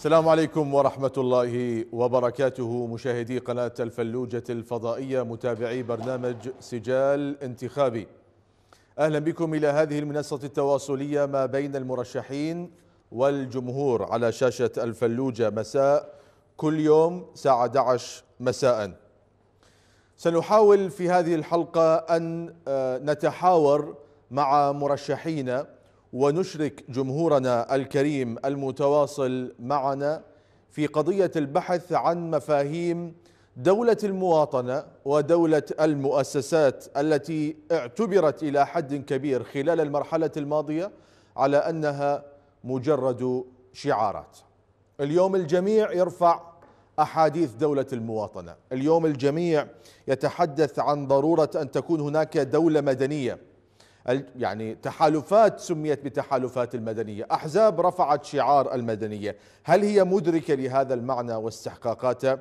السلام عليكم ورحمة الله وبركاته مشاهدي قناة الفلوجة الفضائية متابعي برنامج سجال انتخابي أهلا بكم إلى هذه المنصة التواصلية ما بين المرشحين والجمهور على شاشة الفلوجة مساء كل يوم ساعة 11 مساء سنحاول في هذه الحلقة أن آه، نتحاور مع مرشحين ونشرك جمهورنا الكريم المتواصل معنا في قضية البحث عن مفاهيم دولة المواطنة ودولة المؤسسات التي اعتبرت إلى حد كبير خلال المرحلة الماضية على أنها مجرد شعارات اليوم الجميع يرفع أحاديث دولة المواطنة اليوم الجميع يتحدث عن ضرورة أن تكون هناك دولة مدنية يعني تحالفات سميت بتحالفات المدنية أحزاب رفعت شعار المدنية هل هي مدركة لهذا المعنى واستحقاقاته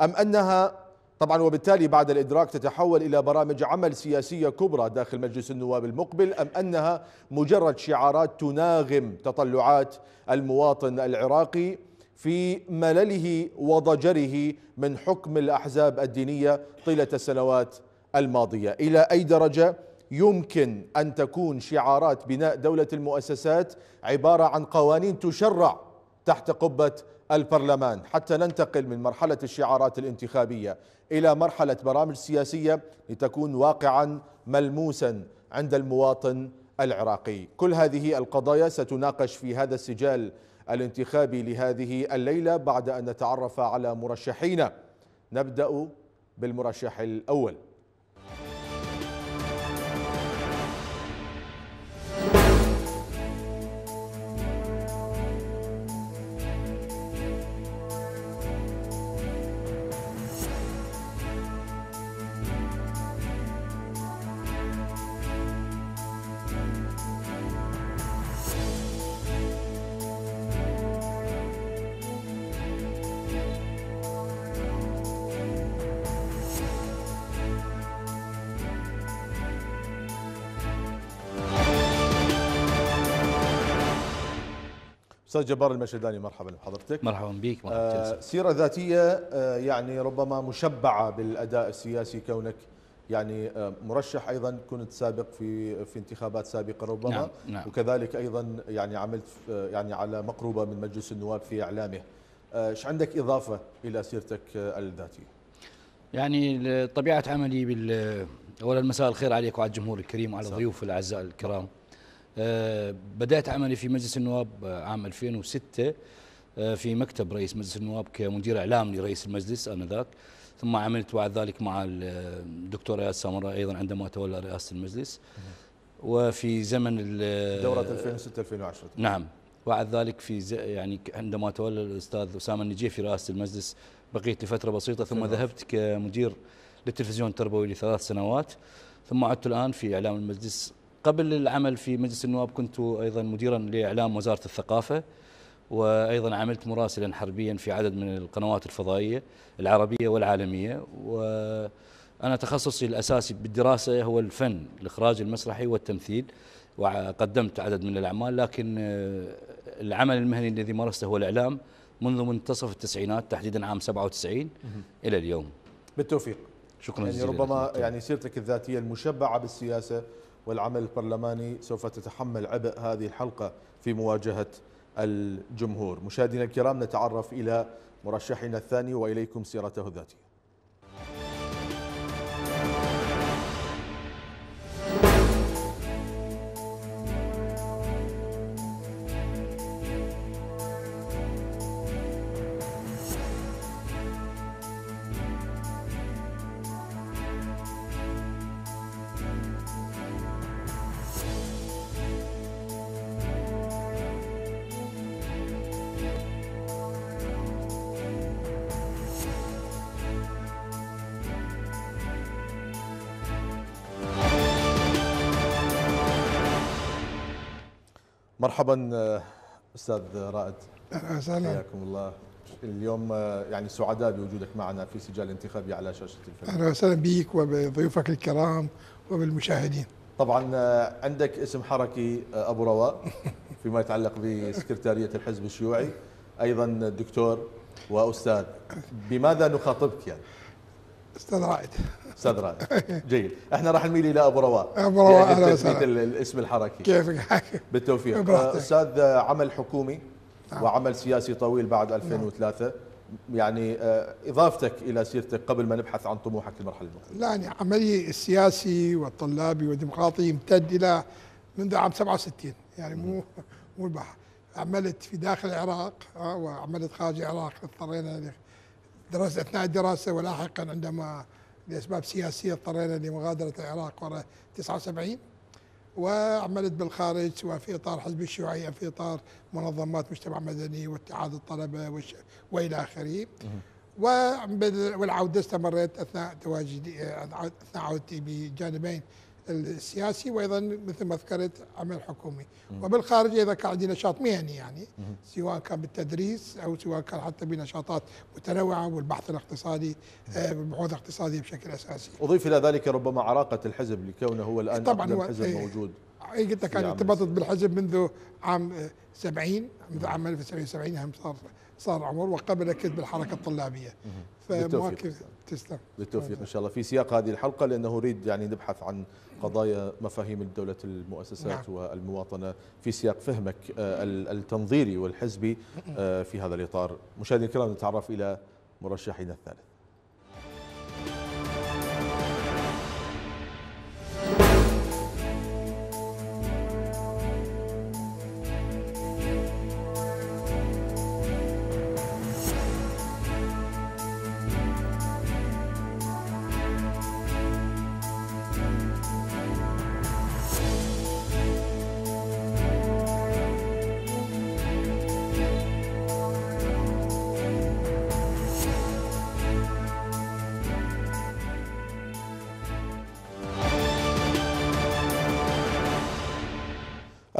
أم أنها طبعا وبالتالي بعد الإدراك تتحول إلى برامج عمل سياسية كبرى داخل مجلس النواب المقبل أم أنها مجرد شعارات تناغم تطلعات المواطن العراقي في ملله وضجره من حكم الأحزاب الدينية طيلة السنوات الماضية إلى أي درجة يمكن أن تكون شعارات بناء دولة المؤسسات عبارة عن قوانين تشرع تحت قبة البرلمان حتى ننتقل من مرحلة الشعارات الانتخابية إلى مرحلة برامج سياسية لتكون واقعا ملموسا عند المواطن العراقي كل هذه القضايا ستناقش في هذا السجال الانتخابي لهذه الليلة بعد أن نتعرف على مرشحين نبدأ بالمرشح الأول استاذ جبار المشهداني مرحبا بحضرتك مرحبا بك مرحبا آه سيره ذاتيه آه يعني ربما مشبعه بالاداء السياسي كونك يعني آه مرشح ايضا كنت سابق في في انتخابات سابقه ربما نعم نعم وكذلك ايضا يعني عملت يعني على مقربه من مجلس النواب في اعلامه آه، ايش عندك اضافه الى سيرتك آه الذاتيه يعني طبيعه عملي بال اولا مساء الخير عليك وعلى الجمهور الكريم وعلى ضيوف الاعزاء الكرام آه، بدأت عملي في مجلس النواب آه، عام 2006 آه، في مكتب رئيس مجلس النواب كمدير إعلام لرئيس المجلس آنذاك ثم عملت بعد ذلك مع الدكتور رياض سامراء أيضا عندما تولى رئاسة المجلس وفي زمن دورة 2006 2010 نعم بعد ذلك في يعني عندما تولى الاستاذ اسامه النجيه في رئاسه المجلس بقيت لفتره بسيطه ثم ذهبت كمدير للتلفزيون التربوي لثلاث سنوات ثم عدت الان في اعلام المجلس قبل العمل في مجلس النواب كنت أيضا مديرا لإعلام وزارة الثقافة وأيضا عملت مراسلا حربيا في عدد من القنوات الفضائية العربية والعالمية وأنا تخصصي الأساسي بالدراسة هو الفن الإخراج المسرحي والتمثيل وقدمت عدد من الأعمال لكن آه، العمل المهني الذي مارسته هو الإعلام منذ منتصف التسعينات تحديدا عام 97 إلى اليوم بالتوفيق شكرا يعني جزيلا ربما نعم. يعني سيرتك الذاتية المشبعة بالسياسة والعمل البرلماني سوف تتحمل عبء هذه الحلقة في مواجهة الجمهور مشاهدينا الكرام نتعرف إلى مرشحنا الثاني وإليكم سيرته الذاتية مرحبا استاذ رائد اهلا وسهلا حياكم الله اليوم يعني سعداء بوجودك معنا في سجال انتخابي على شاشه الفيلم اهلا وسهلا بك وبضيوفك الكرام وبالمشاهدين طبعا عندك اسم حركي ابو رواء فيما يتعلق بسكرتاريه الحزب الشيوعي ايضا دكتور واستاذ بماذا نخاطبك يعني استاذ رائد استاذ رائد جيد احنا راح نميل الى ابو رواء ابو رواء اهلا وسهلا الاسم الحركي كيفك بالتوفيق استاذ عمل حكومي نعم. وعمل سياسي طويل بعد 2003 نعم. يعني آه، اضافتك الى سيرتك قبل ما نبحث عن طموحك المرحله المقبله. لا يعني عملي السياسي والطلابي والديمقراطي يمتد الى منذ عام 67 يعني مو مو البحر عملت في داخل العراق آه، وعملت خارج العراق اضطرينا درست اثناء الدراسه ولاحقا عندما لاسباب سياسيه اضطرينا لمغادره العراق وراء 79 وعملت بالخارج سواء في اطار حزب الشيوعيه في اطار منظمات مجتمع مدني واتحاد الطلبه والش... والى اخره والعوده استمرت اثناء تواجدي اثناء عودتي بجانبين السياسي وايضا مثل ما ذكرت عمل حكومي وبالخارج اذا كان عندي نشاط مهني يعني سواء كان بالتدريس او سواء كان حتى بنشاطات متنوعه والبحث الاقتصادي البحوث آه، الاقتصاديه بشكل اساسي. اضيف الى ذلك ربما عراقه الحزب لكونه هو الان طبعا اقدم حزب ايه موجود. قلت لك انا ارتبطت بالحزب منذ عام 70 آه، منذ عام 1970 هم صار صار عمر وقبل اكيد بالحركه الطلابيه فمواكب تسلم بالتوفيق ان شاء الله في سياق هذه الحلقه لانه نريد يعني نبحث عن قضايا مفاهيم الدوله المؤسسات نعم. والمواطنه في سياق فهمك آه، التنظيري والحزبي آه، في هذا الاطار مشاهدينا الكرام نتعرف الى مرشحنا الثالث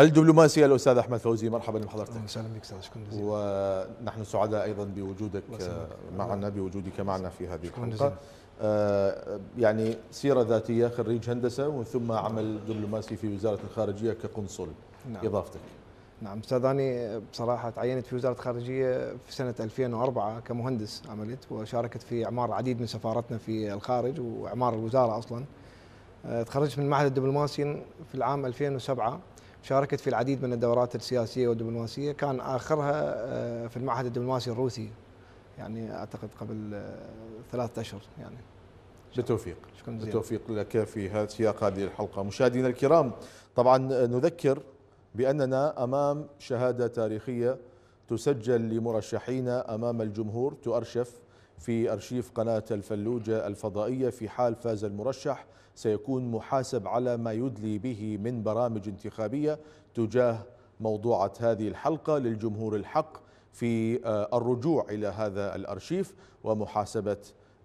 الدبلوماسيه الاستاذ احمد فوزي مرحبا بحضرتك اهلا بك استاذ شكرا جزيلا ونحن سعداء ايضا بوجودك معنا بوجودك معنا في هذه الحلقه آه يعني سيره ذاتيه خريج هندسه ومن ثم عمل دبلوماسي في وزاره الخارجيه كقنصل نعم. اضافتك نعم استاذ اني بصراحه تعينت في وزاره الخارجيه في سنه 2004 كمهندس عملت وشاركت في اعمار العديد من سفارتنا في الخارج واعمار الوزاره اصلا آه، تخرجت من معهد الدبلوماسي في العام 2007 شاركت في العديد من الدورات السياسيه والدبلوماسيه كان اخرها آه، في المعهد الدبلوماسي الروسي يعني اعتقد قبل آه، ثلاثة اشهر يعني بالتوفيق بالتوفيق لك في هذا سياق هذه الحلقه مشاهدينا الكرام طبعا نذكر باننا امام شهاده تاريخيه تسجل لمرشحينا امام الجمهور تؤرشف في ارشيف قناه الفلوجه الفضائيه في حال فاز المرشح سيكون محاسب على ما يدلي به من برامج انتخابية تجاه موضوعة هذه الحلقة للجمهور الحق في آه، الرجوع إلى هذا الأرشيف ومحاسبة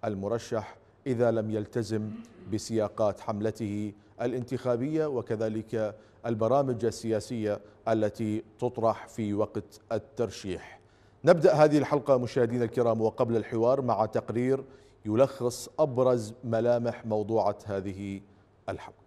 المرشح إذا لم يلتزم بسياقات حملته الانتخابية وكذلك البرامج السياسية التي تطرح في وقت الترشيح نبدأ هذه الحلقة مشاهدينا الكرام وقبل الحوار مع تقرير يلخص أبرز ملامح موضوعة هذه الحلقة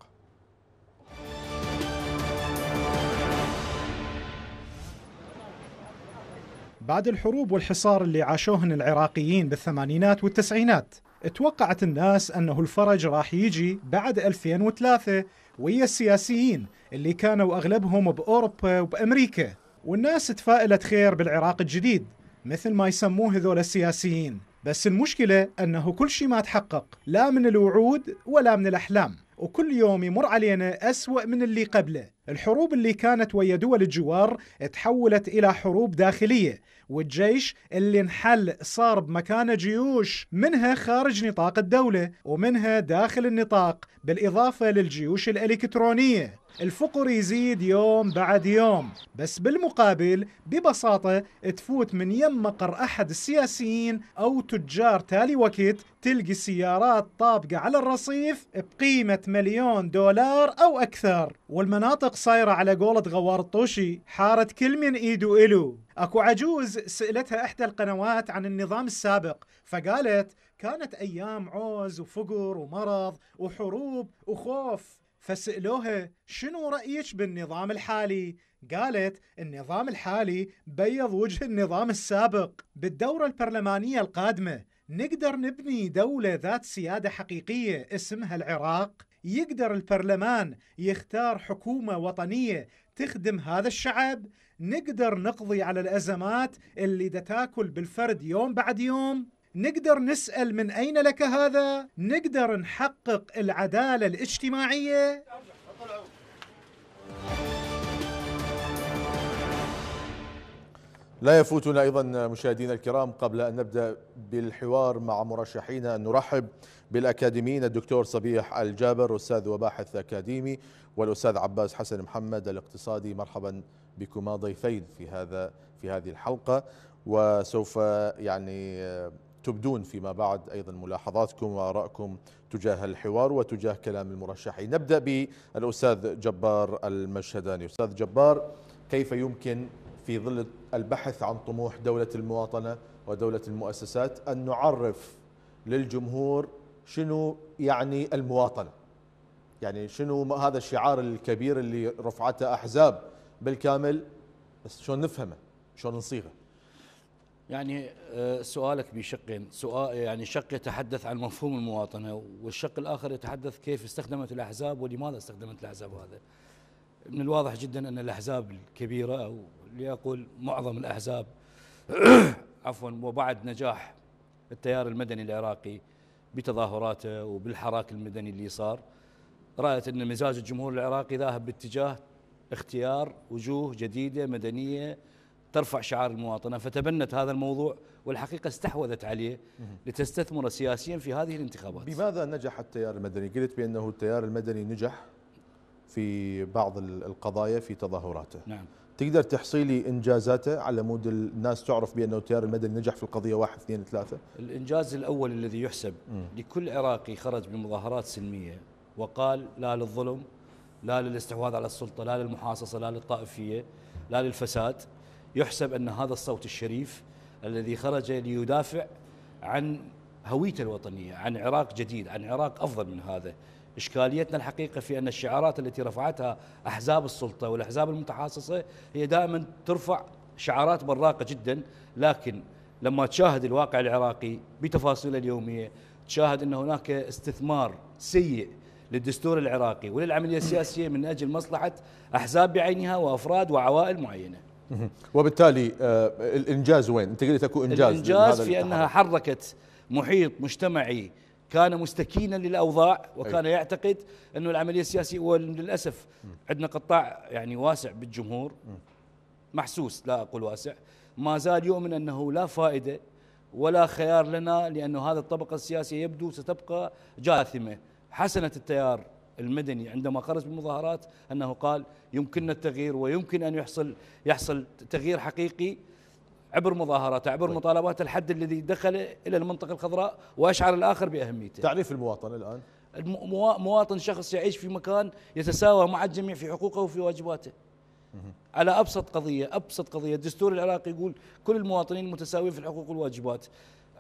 بعد الحروب والحصار اللي عاشوهن العراقيين بالثمانينات والتسعينات توقعت الناس أنه الفرج راح يجي بعد 2003 ويا السياسيين اللي كانوا أغلبهم بأوروبا وبأمريكا والناس تفائلت خير بالعراق الجديد مثل ما يسموه هذول السياسيين بس المشكلة أنه كل شيء ما تحقق لا من الوعود ولا من الأحلام وكل يوم يمر علينا أسوأ من اللي قبله الحروب اللي كانت ويا دول الجوار تحولت إلى حروب داخلية والجيش اللي انحل صار بمكانه جيوش منها خارج نطاق الدولة ومنها داخل النطاق بالإضافة للجيوش الإلكترونية الفقر يزيد يوم بعد يوم بس بالمقابل ببساطة تفوت من يم مقر أحد السياسيين أو تجار تالي وقت تلقي سيارات طابقة على الرصيف بقيمة مليون دولار أو أكثر والمناطق صايرة على قولة غوار الطوشي حارت كل من إيده إلو أكو عجوز سألتها إحدى القنوات عن النظام السابق فقالت كانت أيام عوز وفقر ومرض وحروب وخوف فسألوها شنو رأيك بالنظام الحالي؟ قالت النظام الحالي بيض وجه النظام السابق بالدورة البرلمانية القادمة نقدر نبني دولة ذات سيادة حقيقية اسمها العراق يقدر البرلمان يختار حكومة وطنية تخدم هذا الشعب نقدر نقضي على الأزمات اللي تاكل بالفرد يوم بعد يوم نقدر نسأل من أين لك هذا نقدر نحقق العدالة الاجتماعية لا يفوتنا أيضا مشاهدينا الكرام قبل أن نبدأ بالحوار مع مرشحينا أن نرحب بالأكاديميين الدكتور صبيح الجابر أستاذ وباحث أكاديمي والأستاذ عباس حسن محمد الاقتصادي مرحبا بكما ضيفين في هذا في هذه الحلقة وسوف يعني تبدون فيما بعد أيضا ملاحظاتكم وآرائكم تجاه الحوار وتجاه كلام المرشحين نبدأ بالأستاذ جبار المشهداني أستاذ جبار كيف يمكن في ظل البحث عن طموح دولة المواطنة ودولة المؤسسات أن نعرف للجمهور شنو يعني المواطنة يعني شنو هذا الشعار الكبير اللي رفعته أحزاب بالكامل بس شلون نفهمه شلون نصيغه يعني آه، سؤالك بشقين سؤال يعني شق يتحدث عن مفهوم المواطنة والشق الآخر يتحدث كيف استخدمت الأحزاب ولماذا استخدمت الأحزاب هذا من الواضح جدا أن الأحزاب الكبيرة أو ليقول معظم الأحزاب عفوا وبعد نجاح التيار المدني العراقي بتظاهراته وبالحراك المدني اللي صار رأت أن مزاج الجمهور العراقي ذاهب باتجاه اختيار وجوه جديدة مدنية ترفع شعار المواطنة فتبنت هذا الموضوع والحقيقة استحوذت عليه لتستثمر سياسيا في هذه الانتخابات بماذا نجح التيار المدني؟ قلت بأنه التيار المدني نجح في بعض القضايا في تظاهراته نعم تقدر تحصيلي انجازاته على مود الناس تعرف بانه التيار المدني نجح في القضيه واحد اثنين ثلاثه؟ الانجاز الاول الذي يحسب م. لكل عراقي خرج بمظاهرات سلميه وقال لا للظلم لا للاستحواذ على السلطه، لا للمحاصصه، لا للطائفيه، لا للفساد يحسب ان هذا الصوت الشريف الذي خرج ليدافع عن هويته الوطنيه، عن عراق جديد، عن عراق افضل من هذا، إشكاليتنا الحقيقة في أن الشعارات التي رفعتها أحزاب السلطة والأحزاب المتحاصصة هي دائما ترفع شعارات براقة جدا لكن لما تشاهد الواقع العراقي بتفاصيله اليومية تشاهد أن هناك استثمار سيء للدستور العراقي وللعملية السياسية من أجل مصلحة أحزاب بعينها وأفراد وعوائل معينة وبالتالي آه، الإنجاز وين؟ أنت قلت أكو إنجاز الإنجاز في أنها حركت محيط مجتمعي كان مستكينا للاوضاع وكان أي. يعتقد انه العمليه السياسيه وللاسف عندنا قطاع يعني واسع بالجمهور محسوس لا اقول واسع ما زال يؤمن انه لا فائده ولا خيار لنا لانه هذه الطبقه السياسيه يبدو ستبقى جاثمه حسنه التيار المدني عندما خرج بالمظاهرات انه قال يمكننا التغيير ويمكن ان يحصل يحصل تغيير حقيقي عبر مظاهراته عبر طيب. مطالبات الحد الذي دخل إلى المنطقة الخضراء وأشعر الآخر بأهميته تعريف المواطن الآن مواطن شخص يعيش في مكان يتساوى مع الجميع في حقوقه وفي واجباته على ابسط قضيه ابسط قضيه الدستور العراقي يقول كل المواطنين متساويين في الحقوق والواجبات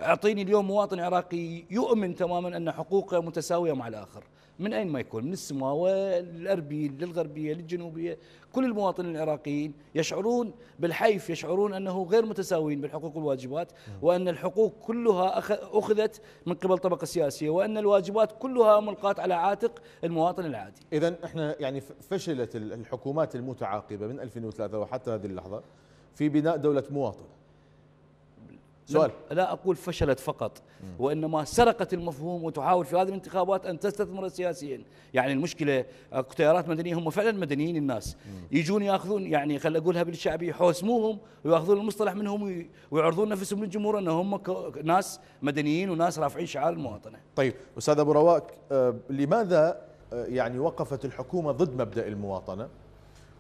اعطيني اليوم مواطن عراقي يؤمن تماما ان حقوقه متساويه مع الاخر من أين ما يكون من السماوة الأربيل للغربية للجنوبية كل المواطنين العراقيين يشعرون بالحيف يشعرون أنه غير متساويين بالحقوق والواجبات وأن الحقوق كلها أخذت من قبل طبقه سياسيه وأن الواجبات كلها ملقاة على عاتق المواطن العادي إذا إحنا يعني فشلت الحكومات المتعاقبة من 2003 وحتى هذه اللحظة في بناء دولة مواطنة سؤال لا أقول فشلت فقط وإنما سرقت المفهوم وتحاول في هذه الانتخابات أن تستثمر السياسيين يعني المشكلة تيارات مدنية هم فعلا مدنيين الناس يجون يأخذون يعني خل أقولها بالشعبي يحوسموهم ويأخذون المصطلح منهم ويعرضون نفسهم للجمهور أن هم ناس مدنيين وناس رافعين شعار المواطنة طيب أستاذ أبو رواك آه، لماذا آه، يعني وقفت الحكومة ضد مبدأ المواطنة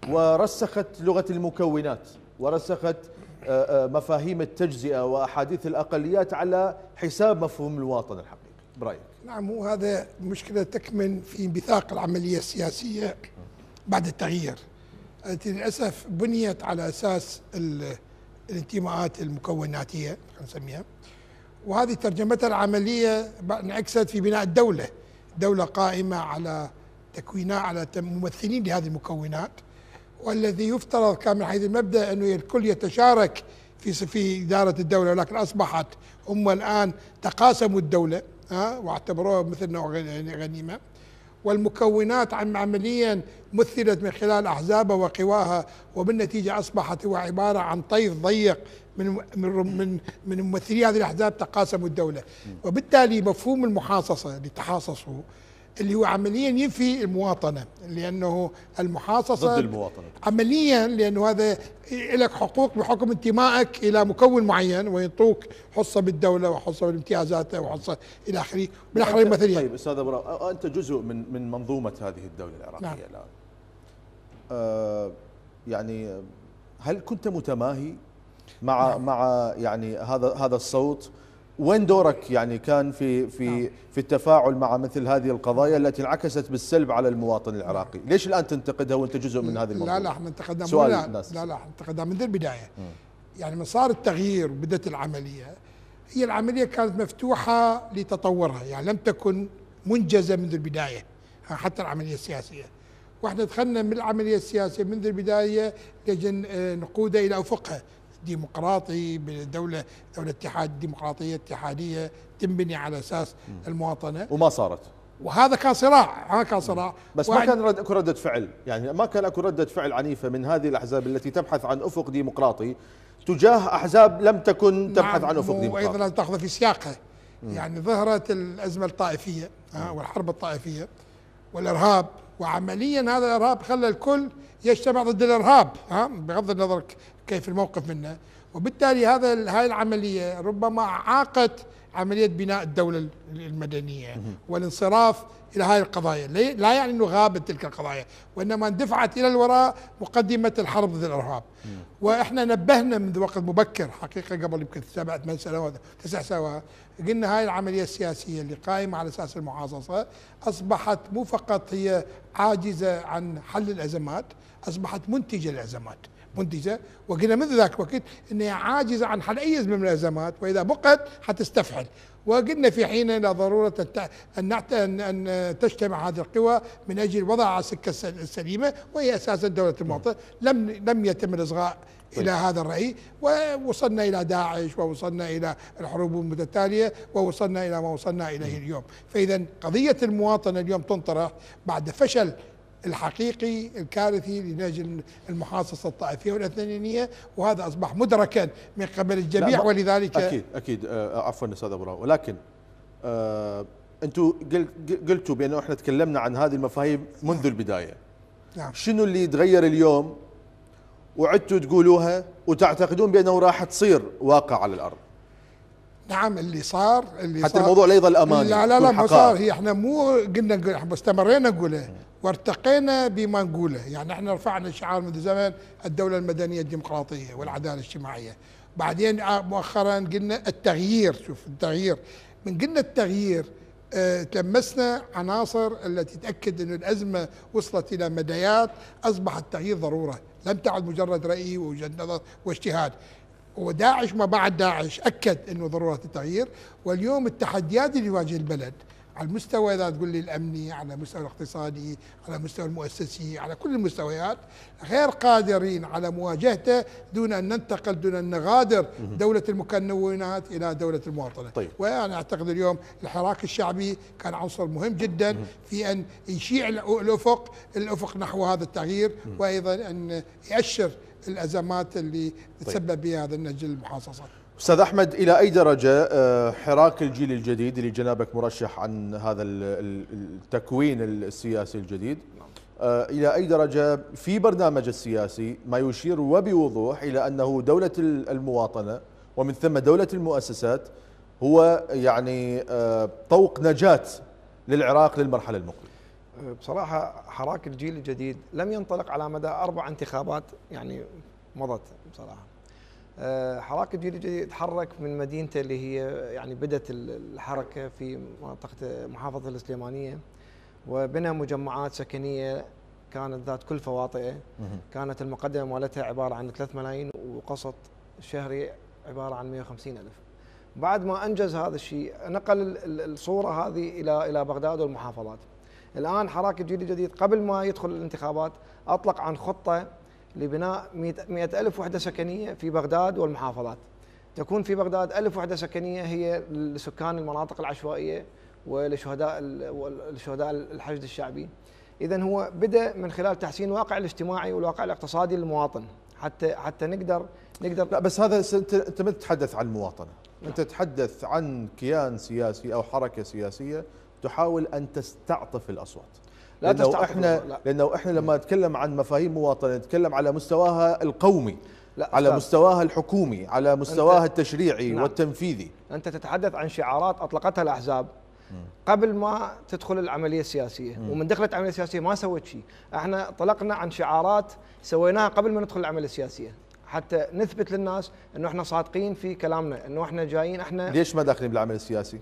ورسخت لغة المكونات ورسخت آه، آه، مفاهيم التجزئة وأحاديث الأقليات على حساب مفهوم المواطن الحقيقي برأيك نعم هو هذا مشكلة تكمن في انبثاق العملية السياسية بعد التغيير التي للأسف بنيت على أساس الانتماءات المكوناتية خلينا نسميها وهذه ترجمتها العملية انعكست في بناء الدولة دولة قائمة على تكوينها على ممثلين لهذه المكونات والذي يفترض كان من حيث المبدا انه الكل يتشارك في في اداره الدوله ولكن اصبحت هم الان تقاسموا الدوله ها واعتبروها مثل نوع يعني غنيمه والمكونات عمليا مثلت من خلال احزابها وقواها وبالنتيجه اصبحت هو عباره عن طيف ضيق من من من, من ممثلي هذه الاحزاب تقاسموا الدوله وبالتالي مفهوم المحاصصه اللي تحاصصوا اللي هو عمليا ينفي المواطنة لأنه المحاصصة ضد المواطنة عمليا لأنه هذا لك حقوق بحكم انتمائك إلى مكون معين وينطوك حصة بالدولة وحصة بالامتيازات وحصة إلى آخره بالأحرى مثلا طيب أستاذ أبو أنت جزء من من منظومة هذه الدولة العراقية نعم. الآن آه يعني هل كنت متماهي مع نعم. مع يعني هذا هذا الصوت وين دورك يعني كان في في نعم. في التفاعل مع مثل هذه القضايا التي انعكست بالسلب على المواطن العراقي؟ ليش الان تنتقدها وانت جزء من هذه الموضوع لا لا احنا انتقدنا سؤال لا الناس. لا لا احنا انتقدنا من البدايه يعني من صار التغيير وبدات العمليه هي العمليه كانت مفتوحه لتطورها يعني لم تكن منجزه منذ البدايه حتى العمليه السياسيه واحنا دخلنا من العمليه السياسيه منذ البدايه لجن آه، نقودها الى افقها ديمقراطي بدولة دولة اتحاد ديمقراطية اتحادية تنبني على أساس المواطنة وما صارت وهذا كان صراع هذا كان صراع بس ما كان رد اكو رده فعل يعني ما كان اكو رده فعل عنيفه من هذه الاحزاب التي تبحث عن افق ديمقراطي تجاه احزاب لم تكن تبحث عن نعم، افق ديمقراطي وايضا تاخذ في سياقها يعني ظهرت الازمه الطائفيه والحرب الطائفيه والارهاب وعمليا هذا الارهاب خلى الكل يجتمع ضد الارهاب ها بغض النظر كيف الموقف منه وبالتالي هذا هاي العمليه ربما اعاقت عملية بناء الدولة المدنية والانصراف إلى هذه القضايا لا يعني أنه غابت تلك القضايا وإنما اندفعت إلى الوراء مقدمة الحرب ضد الإرهاب وإحنا نبهنا منذ وقت مبكر حقيقة قبل يمكن سبع ثمان سنوات تسع سنوات قلنا هاي العملية السياسية اللي قائمة على أساس المعاصصة أصبحت مو فقط هي عاجزة عن حل الأزمات أصبحت منتجة للأزمات منتجة وقلنا منذ ذاك الوقت أنها عاجزة عن حل أي من الأزمات وإذا بقت حتستفحل وقلنا في حين ضرورة أن أن تجتمع هذه القوى من أجل وضعها على السكة السليمة وهي أساسا دولة المواطن لم لم يتم الإصغاء إلى طيب. هذا الرأي ووصلنا إلى داعش ووصلنا إلى الحروب المتتالية ووصلنا إلى ما وصلنا إليه طيب. اليوم فإذا قضية المواطنة اليوم تنطرح بعد فشل الحقيقي الكارثي لنجل المحاصصة الطائفية والأثنينية وهذا أصبح مدركا من قبل الجميع ولذلك أكيد أكيد أه، أه، عفوا أستاذ أبو ولكن آه أنتم قلتوا بأنه إحنا تكلمنا عن هذه المفاهيم منذ نعم. البداية نعم. شنو اللي يتغير اليوم وعدتوا تقولوها وتعتقدون بأنه راح تصير واقع على الأرض نعم اللي صار اللي حتى صار الموضوع لا يظل لا لا لا ما صار هي احنا مو قلنا احنا استمرينا نقوله وارتقينا بمنقوله يعني احنا رفعنا شعار منذ زمان الدوله المدنيه الديمقراطيه والعداله الاجتماعيه بعدين آه، مؤخرا قلنا التغيير شوف التغيير من قلنا التغيير آه، تلمسنا عناصر التي تأكد أن الأزمة وصلت إلى مديات أصبح التغيير ضرورة لم تعد مجرد رأي ووجهة نظر واجتهاد وداعش ما بعد داعش أكد أنه ضرورة التغيير واليوم التحديات اللي يواجه البلد على المستوى اذا تقول لي الامني على المستوى الاقتصادي على المستوى المؤسسي على كل المستويات غير قادرين على مواجهته دون ان ننتقل دون ان نغادر دوله المكونات الى دوله المواطنه طيب. وانا اعتقد اليوم الحراك الشعبي كان عنصر مهم جدا في ان يشيع الافق الافق نحو هذا التغيير وايضا ان ياشر الازمات اللي طيب. تسبب بها هذا النجل المحاصصه استاذ احمد الى اي درجه آه، حراك الجيل الجديد اللي جنابك مرشح عن هذا التكوين السياسي الجديد آه، الى اي درجه في برنامج السياسي ما يشير وبوضوح الى انه دوله المواطنه ومن ثم دوله المؤسسات هو يعني آه، طوق نجاه للعراق للمرحله المقبله بصراحه حراك الجيل الجديد لم ينطلق على مدى اربع انتخابات يعني مضت بصراحه آه، حراك الجيل الجديد تحرك من مدينته اللي هي يعني بدأت الحركة في منطقة محافظة السليمانية وبنى مجمعات سكنية كانت ذات كلفة واطئة كانت المقدمة مالتها عبارة عن 3 ملايين وقسط شهري عبارة عن 150 ألف بعد ما أنجز هذا الشيء نقل الصورة هذه إلى إلى بغداد والمحافظات الآن حراك الجيل الجديد قبل ما يدخل الانتخابات أطلق عن خطة لبناء 100 ألف وحدة سكنية في بغداد والمحافظات تكون في بغداد ألف وحدة سكنية هي لسكان المناطق العشوائية ولشهداء الشهداء الحشد الشعبي إذا هو بدأ من خلال تحسين الواقع الاجتماعي والواقع الاقتصادي للمواطن حتى حتى نقدر نقدر لا بس هذا انت ما تتحدث عن مواطنه نعم. انت تتحدث عن كيان سياسي او حركه سياسيه تحاول ان تستعطف الاصوات لا لأنه احنا لانه احنا لما نتكلم عن مفاهيم مواطنه نتكلم على مستواها القومي لا على أستاذ. مستواها الحكومي على مستواها نعم. التشريعي نعم. والتنفيذي انت تتحدث عن شعارات اطلقتها الاحزاب قبل ما تدخل العمليه السياسيه ومن دخلت العمليه السياسيه ما سوت شيء احنا طلقنا عن شعارات سويناها قبل ما ندخل العمليه السياسيه حتى نثبت للناس انه احنا صادقين في كلامنا انه احنا جايين احنا ليش ما داخلين بالعمل السياسي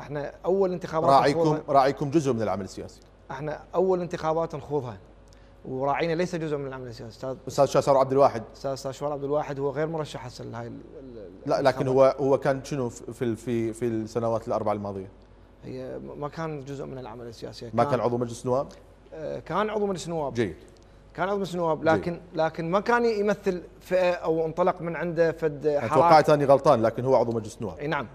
احنا اول انتخابات راعيكم راعيكم جزء من العمل السياسي احنا اول انتخابات نخوضها وراعينا ليس جزء من العمل السياسي استاذ استاذ شاسر عبد الواحد استاذ شاسر عبد الواحد هو غير مرشح هسه لهاي لا لكن هو هو كان شنو في في في السنوات الاربعه الماضيه؟ هي ما كان جزء من العمل السياسي ما كان, كان عضو مجلس نواب؟ آه، كان عضو مجلس نواب جيد كان عضو مجلس النواب لكن دي. لكن ما كان يمثل فئه او انطلق من عنده فد حراك توقعت اني غلطان لكن هو عضو مجلس النواب اي نعم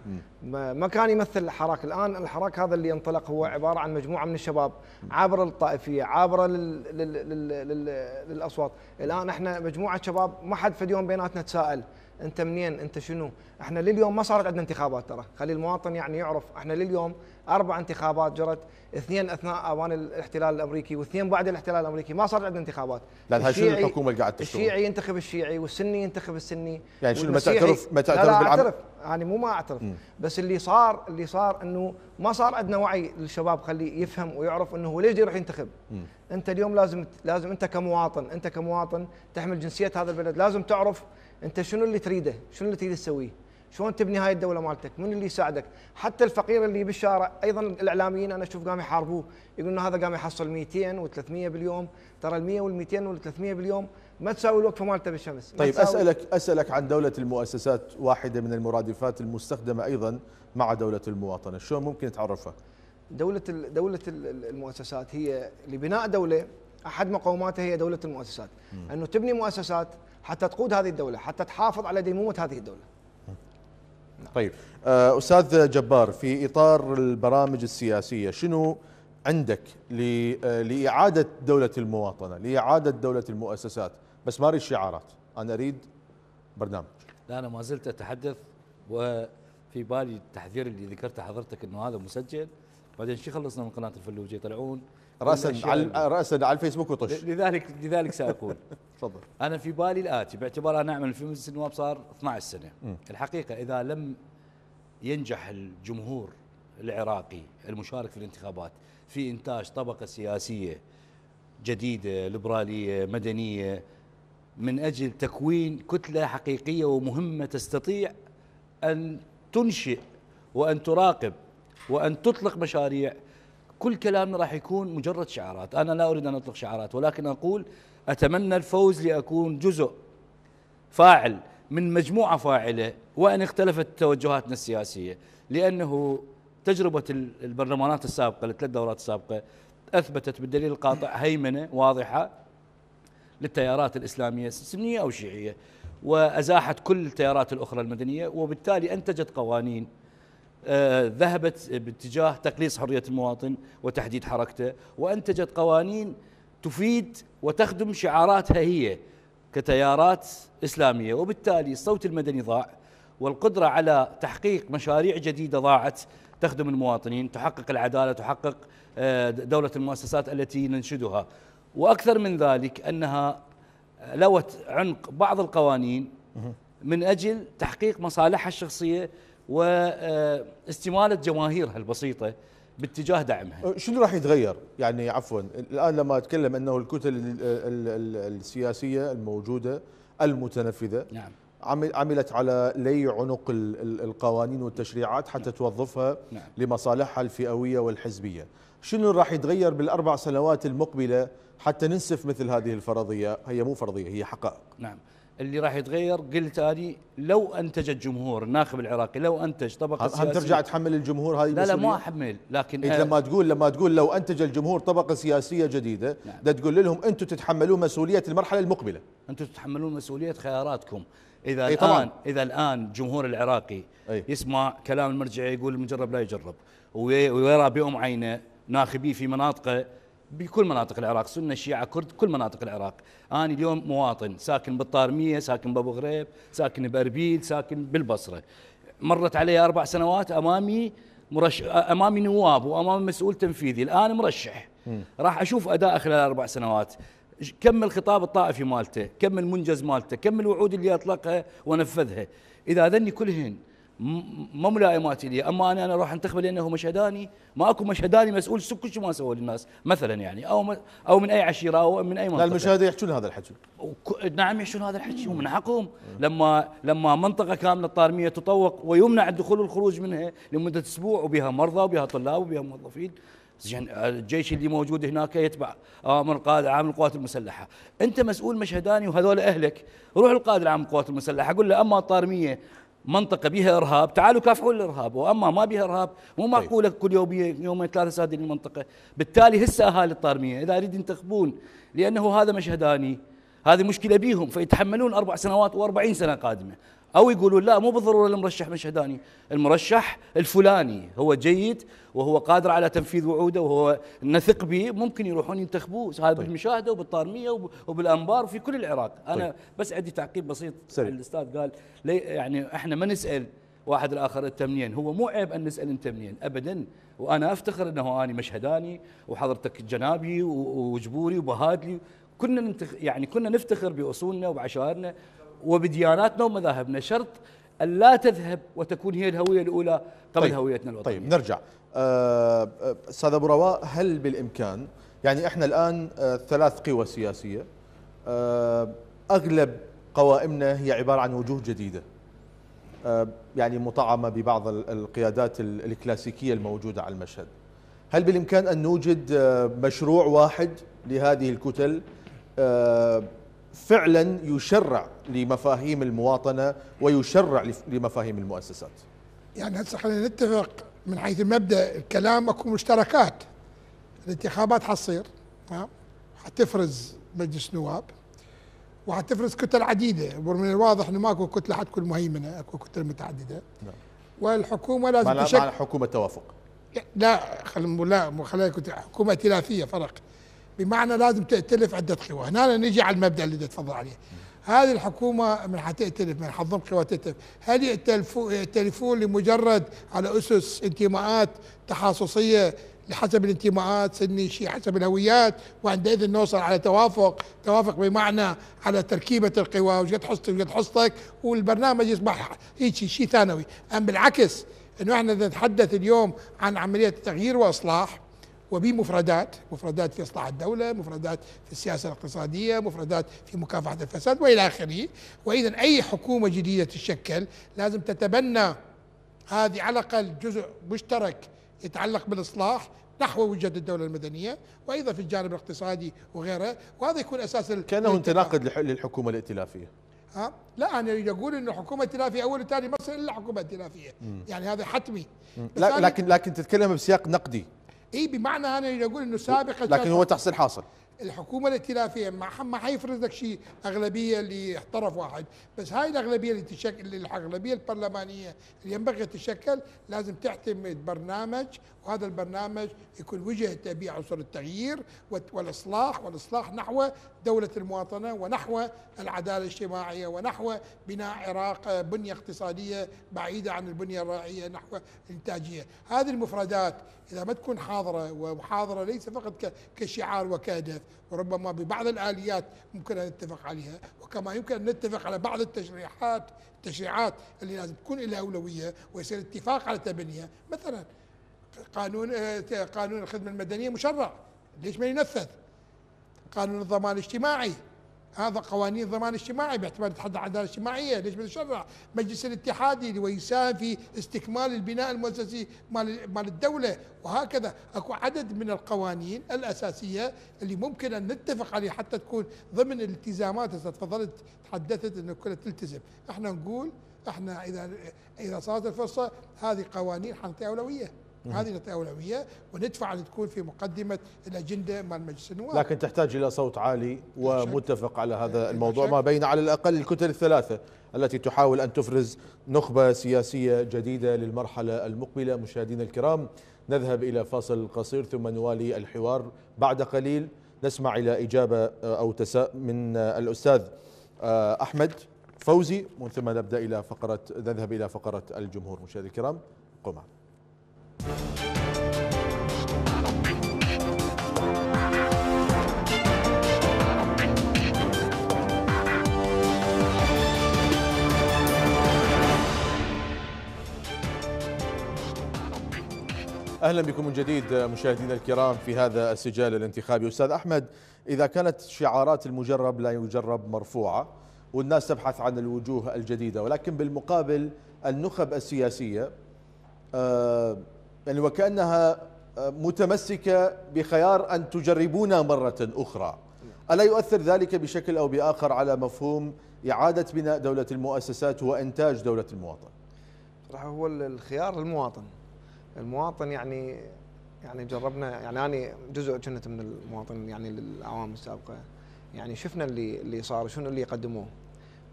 م. ما كان يمثل الحراك الان الحراك هذا اللي انطلق هو عباره عن مجموعه من الشباب عابره للطائفيه عابره لل... لل... لل... لل... للاصوات الان احنا مجموعه شباب ما حد في يوم بيناتنا تساءل انت منين انت شنو احنا لليوم ما صارت عندنا انتخابات ترى خلي المواطن يعني يعرف احنا لليوم اربع انتخابات جرت اثنين اثناء اوان الاحتلال الامريكي واثنين بعد الاحتلال الامريكي ما صار عندنا انتخابات لان هاي شنو الحكومه اللي قاعد تشتغل الشيعي ينتخب الشيعي والسني ينتخب السني يعني شنو ما تعترف ما تعترف لا, لا بالعمل اعترف انا يعني مو ما اعترف م. بس اللي صار اللي صار انه ما صار عندنا وعي للشباب خليه يفهم ويعرف انه هو ليش يروح ينتخب م. انت اليوم لازم لازم انت كمواطن انت كمواطن تحمل جنسيه هذا البلد لازم تعرف انت شنو اللي تريده شنو اللي تريد تسويه شلون تبني هاي الدوله مالتك من اللي يساعدك حتى الفقير اللي بالشارع ايضا الاعلاميين انا اشوف قام يحاربوه يقولون هذا قام يحصل 200 و300 باليوم ترى ال100 وال200 وال300 باليوم ما تساوي الوقفه مالته بالشمس طيب اسالك اسالك عن دوله المؤسسات واحده من المرادفات المستخدمه ايضا مع دوله المواطنه شلون ممكن تعرفها دوله دوله المؤسسات هي لبناء دوله احد مقوماتها هي دوله المؤسسات م. انه تبني مؤسسات حتى تقود هذه الدوله حتى تحافظ على ديمومه هذه الدوله نعم. طيب آه، استاذ جبار في اطار البرامج السياسيه شنو عندك آه، لاعاده دوله المواطنه لاعاده دوله المؤسسات بس ما اريد شعارات انا اريد برنامج لا انا ما زلت اتحدث وفي بالي التحذير اللي ذكرته حضرتك انه هذا مسجل بعدين شو خلصنا من قناه الفلوجي يطلعون راسا على يعني. راسا على الفيسبوك وطش لذلك لذلك ساقول تفضل انا في بالي الاتي باعتبار انا اعمل في مجلس النواب صار 12 سنه الحقيقه اذا لم ينجح الجمهور العراقي المشارك في الانتخابات في انتاج طبقه سياسيه جديده ليبراليه مدنيه من اجل تكوين كتله حقيقيه ومهمه تستطيع ان تنشئ وان تراقب وان تطلق مشاريع كل كلامنا راح يكون مجرد شعارات أنا لا أريد أن أطلق شعارات ولكن أقول أتمنى الفوز لأكون جزء فاعل من مجموعة فاعلة وإن اختلفت توجهاتنا السياسية لأنه تجربة البرلمانات السابقة الثلاث دورات السابقة أثبتت بالدليل القاطع هيمنة واضحة للتيارات الإسلامية سنية أو شيعية وأزاحت كل التيارات الأخرى المدنية وبالتالي أنتجت قوانين ذهبت باتجاه تقليص حرية المواطن وتحديد حركته وأنتجت قوانين تفيد وتخدم شعاراتها هي كتيارات إسلامية وبالتالي الصوت المدني ضاع والقدرة على تحقيق مشاريع جديدة ضاعت تخدم المواطنين تحقق العدالة تحقق آه، دولة المؤسسات التي ننشدها وأكثر من ذلك أنها لوت عنق بعض القوانين من أجل تحقيق مصالحها الشخصية واستماله جماهيرها البسيطه باتجاه دعمها. أه، شنو راح يتغير؟ يعني عفوا الان لما اتكلم انه الكتل السياسيه الموجوده المتنفذه نعم عملت على لي عنق القوانين والتشريعات حتى نعم. توظفها نعم. لمصالحها الفئويه والحزبيه. شنو راح يتغير بالاربع سنوات المقبله حتى ننسف مثل هذه الفرضيه؟ هي مو فرضيه هي حقائق. نعم. اللي راح يتغير قلت اني لو انتج الجمهور الناخب العراقي لو انتج طبقه سياسيه هل ترجع تحمل الجمهور هذه لا لا ما احمل لكن إيه لما تقول لما تقول لو انتج الجمهور طبقه سياسيه جديده نعم. تقول لهم انتم تتحملون مسؤوليه المرحله المقبله انتم تتحملون مسؤوليه خياراتكم اذا إيه الان طبعاً. اذا الان الجمهور العراقي إيه؟ يسمع كلام المرجعي يقول المجرب لا يجرب ويرى بام عينه ناخبيه في مناطقه بكل مناطق العراق سنه شيعه كرد كل مناطق العراق انا اليوم مواطن ساكن بالطارميه ساكن بابو غريب ساكن باربيل ساكن بالبصره مرت علي اربع سنوات امامي مرشح امامي نواب وامامي مسؤول تنفيذي الان مرشح راح اشوف اداء خلال اربع سنوات كم الخطاب الطائفي مالته كم المنجز مالته كم الوعود اللي اطلقها ونفذها اذا ذني كلهن ما ملائماتي لي اما انا انا اروح انتخبه لانه مشهداني ما اكو مشهداني مسؤول كل شيء ما سوى للناس مثلا يعني او او من اي عشيره او من اي منطقه لا المشاهدة يحشون هذا الحكي نعم يحشون هذا الحكي ومن حقهم لما لما منطقه كامله الطارميه تطوق ويمنع الدخول والخروج منها لمده اسبوع وبها مرضى وبها طلاب وبها موظفين زين الجيش اللي موجود هناك يتبع امر آه، القائد العام للقوات المسلحه، انت مسؤول مشهداني وهذول اهلك، روح القائد العام للقوات المسلحه قول له اما الطارميه منطقه بها ارهاب تعالوا كافحوا الارهاب واما ما بها ارهاب مو طيب. معقوله كل يوم يومين ثلاثه سادين المنطقه بالتالي هسه اهالي الطارميه اذا أريد ينتخبون لانه هذا مشهداني هذه مشكله بيهم فيتحملون اربع سنوات وأربعين سنه قادمه أو يقولون لا مو بالضرورة المرشح مشهداني المرشح الفلاني هو جيد وهو قادر على تنفيذ وعوده وهو نثق به ممكن يروحون ينتخبوه هذا طيب. بالمشاهدة وبالطارمية وبالأنبار وفي كل العراق أنا طيب. بس عندي تعقيب بسيط سري. الأستاذ قال لي يعني إحنا ما نسأل واحد الاخر انت منين هو مو عيب ان نسال انت منين ابدا وانا افتخر انه اني مشهداني وحضرتك جنابي وجبوري وبهادلي كنا ننتخ... يعني كنا نفتخر باصولنا وبعشائرنا وبدياناتنا ومذاهبنا شرط أن لا تذهب وتكون هي الهوية الأولى قبل طيب هويتنا الوطنية طيب نرجع آه، آه، أستاذ أبو رواء هل بالإمكان يعني إحنا الآن آه، ثلاث قوى سياسية أغلب قوائمنا هي عبارة عن وجوه جديدة يعني مطعمة ببعض القيادات الكلاسيكية الموجودة على المشهد هل بالإمكان أن نوجد مشروع واحد لهذه الكتل فعلا يشرع لمفاهيم المواطنه ويشرع لمفاهيم المؤسسات. يعني هسه خلينا نتفق من حيث المبدا الكلام اكو مشتركات الانتخابات حتصير حتفرز مجلس نواب وحتفرز كتل عديده ومن الواضح انه ماكو كتله حتكون مهيمنه اكو كتل متعدده نعم والحكومه لازم تشكل حكومه توافق لا خل لا خلينا حكومه ائتلافيه فرق بمعنى لازم تأتلف عدة قوى هنا نجي على المبدأ اللي تفضل عليه هذه الحكومة من حتأتلف من حتضم قوى تأتلف هل يأتلفون لمجرد على أسس انتماءات تخصصية لحسب الانتماءات سني شيء حسب الهويات وعندئذ نوصل على توافق توافق بمعنى على تركيبة القوى وجد حصتي وجد حصتك والبرنامج يصبح هيك شيء ثانوي أم بالعكس أنه احنا نتحدث اليوم عن عملية تغيير وإصلاح وبه مفردات مفردات في إصلاح الدولة مفردات في السياسة الاقتصادية مفردات في مكافحة الفساد وإلى آخره وإذا أي حكومة جديدة تشكل لازم تتبنى هذه على الأقل جزء مشترك يتعلق بالإصلاح نحو وجهة الدولة المدنية وأيضا في الجانب الاقتصادي وغيره وهذا يكون أساس كأنه انتناقض للحكومة الائتلافية ها؟ لا انا اريد اقول انه حكومه ائتلافيه اول وثاني مصر الا حكومه ائتلافيه يعني هذا حتمي لا لكن لكن تتكلم بسياق نقدي اي بمعنى انا اقول انه سابقا لكن هو تحصيل حاصل الحكومه الائتلافيه ما حيفرض لك شيء اغلبيه لطرف واحد بس هاي الاغلبيه اللي تشكل الاغلبيه البرلمانيه اللي ينبغي تتشكل لازم تعتمد برنامج وهذا البرنامج يكون وجهته عنصر التغيير والاصلاح والاصلاح نحو دولة المواطنة ونحو العدالة الاجتماعية ونحو بناء عراق آه، بنية اقتصادية بعيدة عن البنية الرائعية نحو الإنتاجية هذه المفردات إذا ما تكون حاضرة وحاضرة ليس فقط كشعار وكهدف وربما ببعض الآليات ممكن أن نتفق عليها وكما يمكن أن نتفق على بعض التشريحات التشريعات اللي لازم تكون لها أولوية ويصير اتفاق على تبنيها مثلا قانون آه، قانون الخدمة المدنية مشرع ليش ما ينفذ؟ قانون الضمان الاجتماعي هذا قوانين الضمان الاجتماعي باعتبار تحدى العداله الاجتماعيه ليش بتشرع مجلس الاتحادي اللي ويساهم في استكمال البناء المؤسسي مال مال الدوله وهكذا اكو عدد من القوانين الاساسيه اللي ممكن ان نتفق عليها حتى تكون ضمن الالتزامات اذا تفضلت تحدثت انه كلها تلتزم احنا نقول احنا اذا اذا صارت الفرصه هذه قوانين حنعطيها اولويه هذه نعطي اولويه وندفع ان تكون في مقدمه الاجنده مال مجلس النواب لكن تحتاج الى صوت عالي ومتفق على هذا الموضوع ما بين على الاقل الكتل الثلاثه التي تحاول ان تفرز نخبه سياسيه جديده للمرحله المقبله مشاهدينا الكرام نذهب الى فاصل قصير ثم نوالي الحوار بعد قليل نسمع الى اجابه آه، او تساء من آه، الاستاذ آه، احمد فوزي ومن ثم نبدا الى فقره نذهب الى فقره الجمهور مشاهدي الكرام قم معنا اهلا بكم من جديد مشاهدينا الكرام في هذا السجال الانتخابي استاذ احمد اذا كانت شعارات المجرب لا يجرب مرفوعه والناس تبحث عن الوجوه الجديده ولكن بالمقابل النخب السياسيه آه، يعني وكأنها آه، متمسكة بخيار أن تجربونا مرة أخرى ألا يؤثر ذلك بشكل أو بآخر على مفهوم إعادة بناء دولة المؤسسات وإنتاج دولة المواطن راح هو الخيار المواطن المواطن يعني يعني جربنا يعني أنا جزء كنت من المواطن يعني للأعوام السابقة يعني شفنا اللي اللي صار شنو اللي يقدموه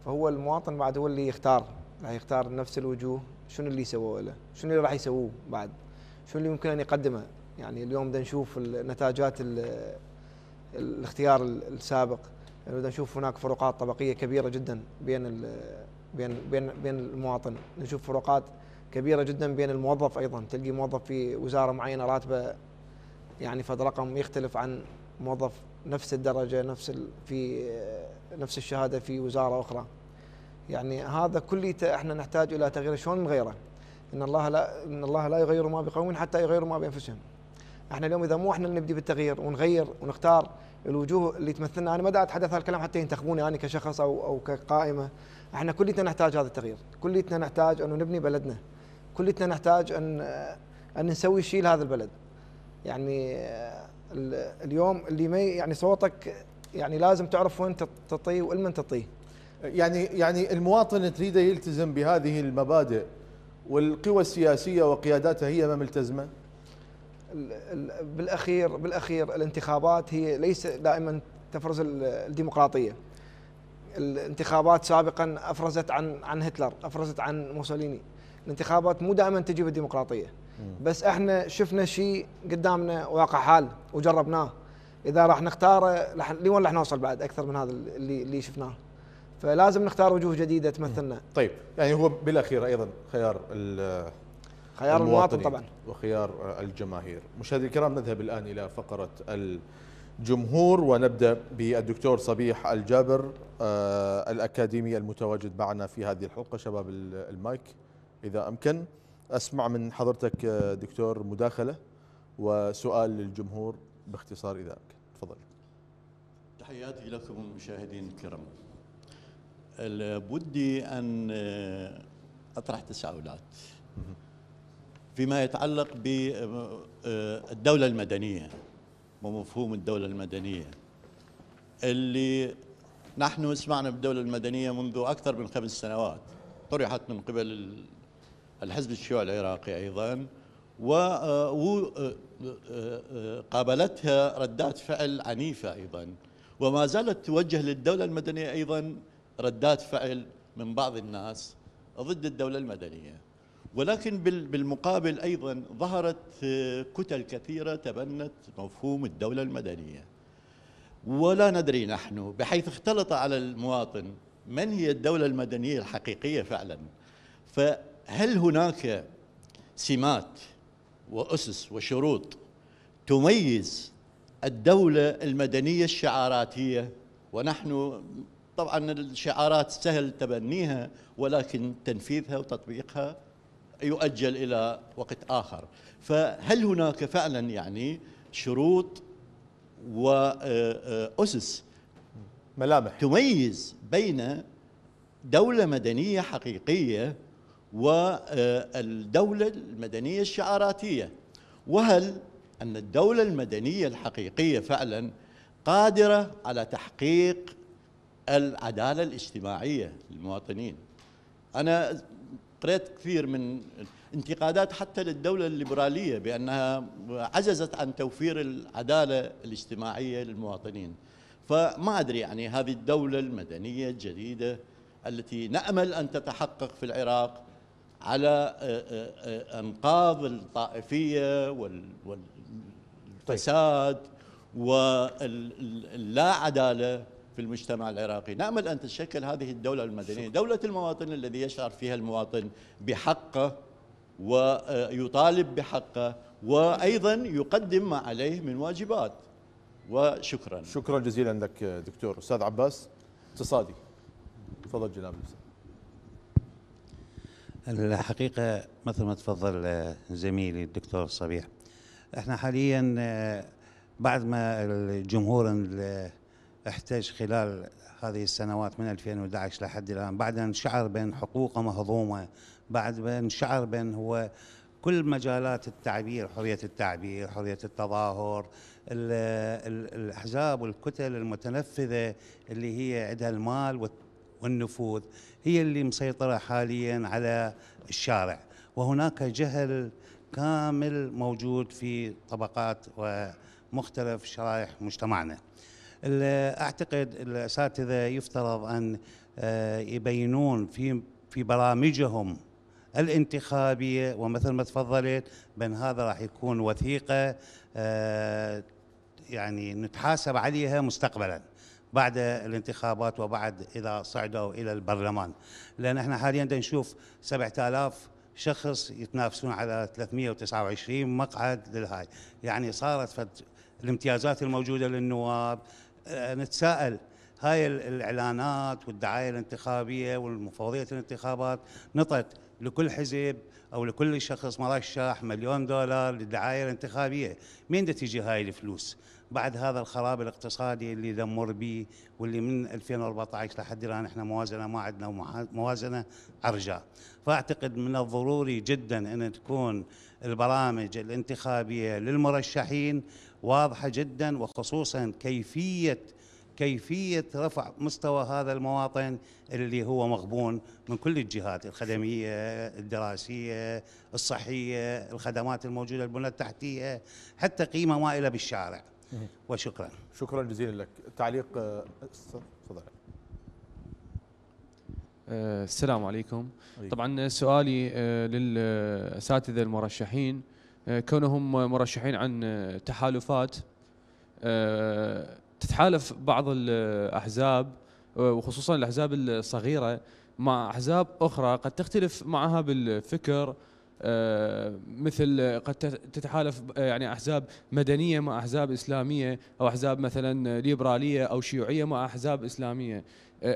فهو المواطن بعد هو اللي يختار راح يختار نفس الوجوه شنو اللي سووه له شنو اللي راح يسووه بعد شو اللي يمكن ان يقدمه يعني اليوم بدنا نشوف نتاجات الاختيار السابق يعني بدنا نشوف هناك فروقات طبقيه كبيره جدا بين بين بين بين المواطن نشوف فروقات كبيره جدا بين الموظف ايضا تلقي موظف في وزاره معينه راتبه يعني فد رقم يختلف عن موظف نفس الدرجه نفس في نفس الشهاده في وزاره اخرى يعني هذا كليته احنا نحتاج الى تغيير شلون نغيره ان الله لا ان الله لا يغير ما بقوم حتى يغيروا ما بانفسهم احنا اليوم اذا مو احنا اللي نبدي بالتغيير ونغير ونختار الوجوه اللي تمثلنا انا ما دا اتحدث هالكلام حتى ينتخبوني انا كشخص او او كقائمه احنا كليتنا نحتاج هذا التغيير كليتنا نحتاج انه نبني بلدنا كليتنا نحتاج ان ان نسوي شيء لهذا البلد يعني اليوم اللي ما يعني صوتك يعني لازم تعرف وين تطيه والمن تطيه يعني يعني المواطن تريده يلتزم بهذه المبادئ والقوى السياسية وقياداتها هي ما ملتزمة بالأخير بالأخير الانتخابات هي ليس دائما تفرز الديمقراطية الانتخابات سابقا أفرزت عن عن هتلر أفرزت عن موسوليني الانتخابات مو دائما تجيب الديمقراطية بس احنا شفنا شيء قدامنا واقع حال وجربناه اذا راح نختاره لوين راح نوصل بعد اكثر من هذا اللي اللي شفناه فلازم نختار وجوه جديده تمثلنا طيب يعني هو بالاخير ايضا خيار خيار المواطن طبعا وخيار الجماهير مشاهدي الكرام نذهب الان الى فقره الجمهور ونبدا بالدكتور صبيح الجابر آه، الاكاديمي المتواجد معنا في هذه الحلقه شباب المايك اذا امكن اسمع من حضرتك آه، دكتور مداخله وسؤال للجمهور باختصار اذا امكن تفضل تحياتي لكم مشاهدين الكرام بدي ان اطرح تساؤلات فيما يتعلق بالدوله المدنيه ومفهوم الدوله المدنيه اللي نحن سمعنا بالدوله المدنيه منذ اكثر من خمس سنوات طرحت من قبل الحزب الشيوعي العراقي ايضا وقابلتها ردات فعل عنيفه ايضا وما زالت توجه للدوله المدنيه ايضا ردات فعل من بعض الناس ضد الدولة المدنية ولكن بالمقابل أيضا ظهرت آه، كتل كثيرة تبنت مفهوم الدولة المدنية ولا ندري نحن بحيث اختلط على المواطن من هي الدولة المدنية الحقيقية فعلا فهل هناك سمات وأسس وشروط تميز الدولة المدنية الشعاراتية ونحن طبعا الشعارات سهل تبنيها ولكن تنفيذها وتطبيقها يؤجل الى وقت اخر فهل هناك فعلا يعني شروط واسس آه، آه، ملامح تميز بين دوله مدنيه حقيقيه والدوله آه، المدنيه الشعاراتيه وهل ان الدوله المدنيه الحقيقيه فعلا قادره على تحقيق العدالة الاجتماعية للمواطنين أنا قرأت كثير من انتقادات حتى للدولة الليبرالية بأنها عجزت عن توفير العدالة الاجتماعية للمواطنين فما أدري يعني هذه الدولة المدنية الجديدة التي نأمل أن تتحقق في العراق على آه، آه، آه، أنقاض الطائفيه والفساد طيب. واللا عداله في المجتمع العراقي نأمل أن تتشكل هذه الدولة المدنية دولة المواطن الذي يشعر فيها المواطن بحقه ويطالب بحقه وأيضا يقدم ما عليه من واجبات وشكرا شكرا جزيلا لك دكتور أستاذ عباس اقتصادي تفضل جناب الحقيقة مثل ما تفضل زميلي الدكتور صبيح احنا حاليا بعد ما الجمهور احتج خلال هذه السنوات من 2011 لحد الان بعد ان شعر بان حقوقه مهضومه بعد ان شعر بان هو كل مجالات التعبير حريه التعبير حريه التظاهر الاحزاب والكتل المتنفذه اللي هي عندها المال والنفوذ هي اللي مسيطره حاليا على الشارع وهناك جهل كامل موجود في طبقات ومختلف شرائح مجتمعنا اعتقد الاساتذه يفترض ان آه، يبينون في في برامجهم الانتخابيه ومثل ما تفضلت بان هذا راح يكون وثيقه آه، يعني نتحاسب عليها مستقبلا بعد الانتخابات وبعد اذا صعدوا الى البرلمان لان احنا حاليا نشوف 7000 شخص يتنافسون على 329 مقعد للهاي يعني صارت فد الامتيازات الموجوده للنواب آه، نتساءل هاي الاعلانات والدعايه الانتخابيه والمفوضيه الانتخابات نطت لكل حزب او لكل شخص مرشح مليون دولار للدعايه الانتخابيه، مين تجي هاي الفلوس؟ بعد هذا الخراب الاقتصادي اللي دمر به واللي من 2014 لحد الان احنا موازنه ما عندنا موازنه عرجاء. فاعتقد من الضروري جدا ان تكون البرامج الانتخابيه للمرشحين واضحه جدا وخصوصا كيفيه كيفيه رفع مستوى هذا المواطن اللي هو مغبون من كل الجهات الخدميه، الدراسيه، الصحيه، الخدمات الموجوده البنى التحتيه، حتى قيمه مائله بالشارع. وشكرا. شكرا جزيلا لك، تعليق آه، تفضل. آه، السلام عليكم. طبعا سؤالي آه، للاساتذه المرشحين آه، كونهم مرشحين عن آه، تحالفات آه، تتحالف بعض الاحزاب وخصوصا الاحزاب الصغيره مع احزاب اخرى قد تختلف معها بالفكر مثل قد تتحالف يعني احزاب مدنيه مع احزاب اسلاميه او احزاب مثلا ليبراليه او شيوعيه مع احزاب اسلاميه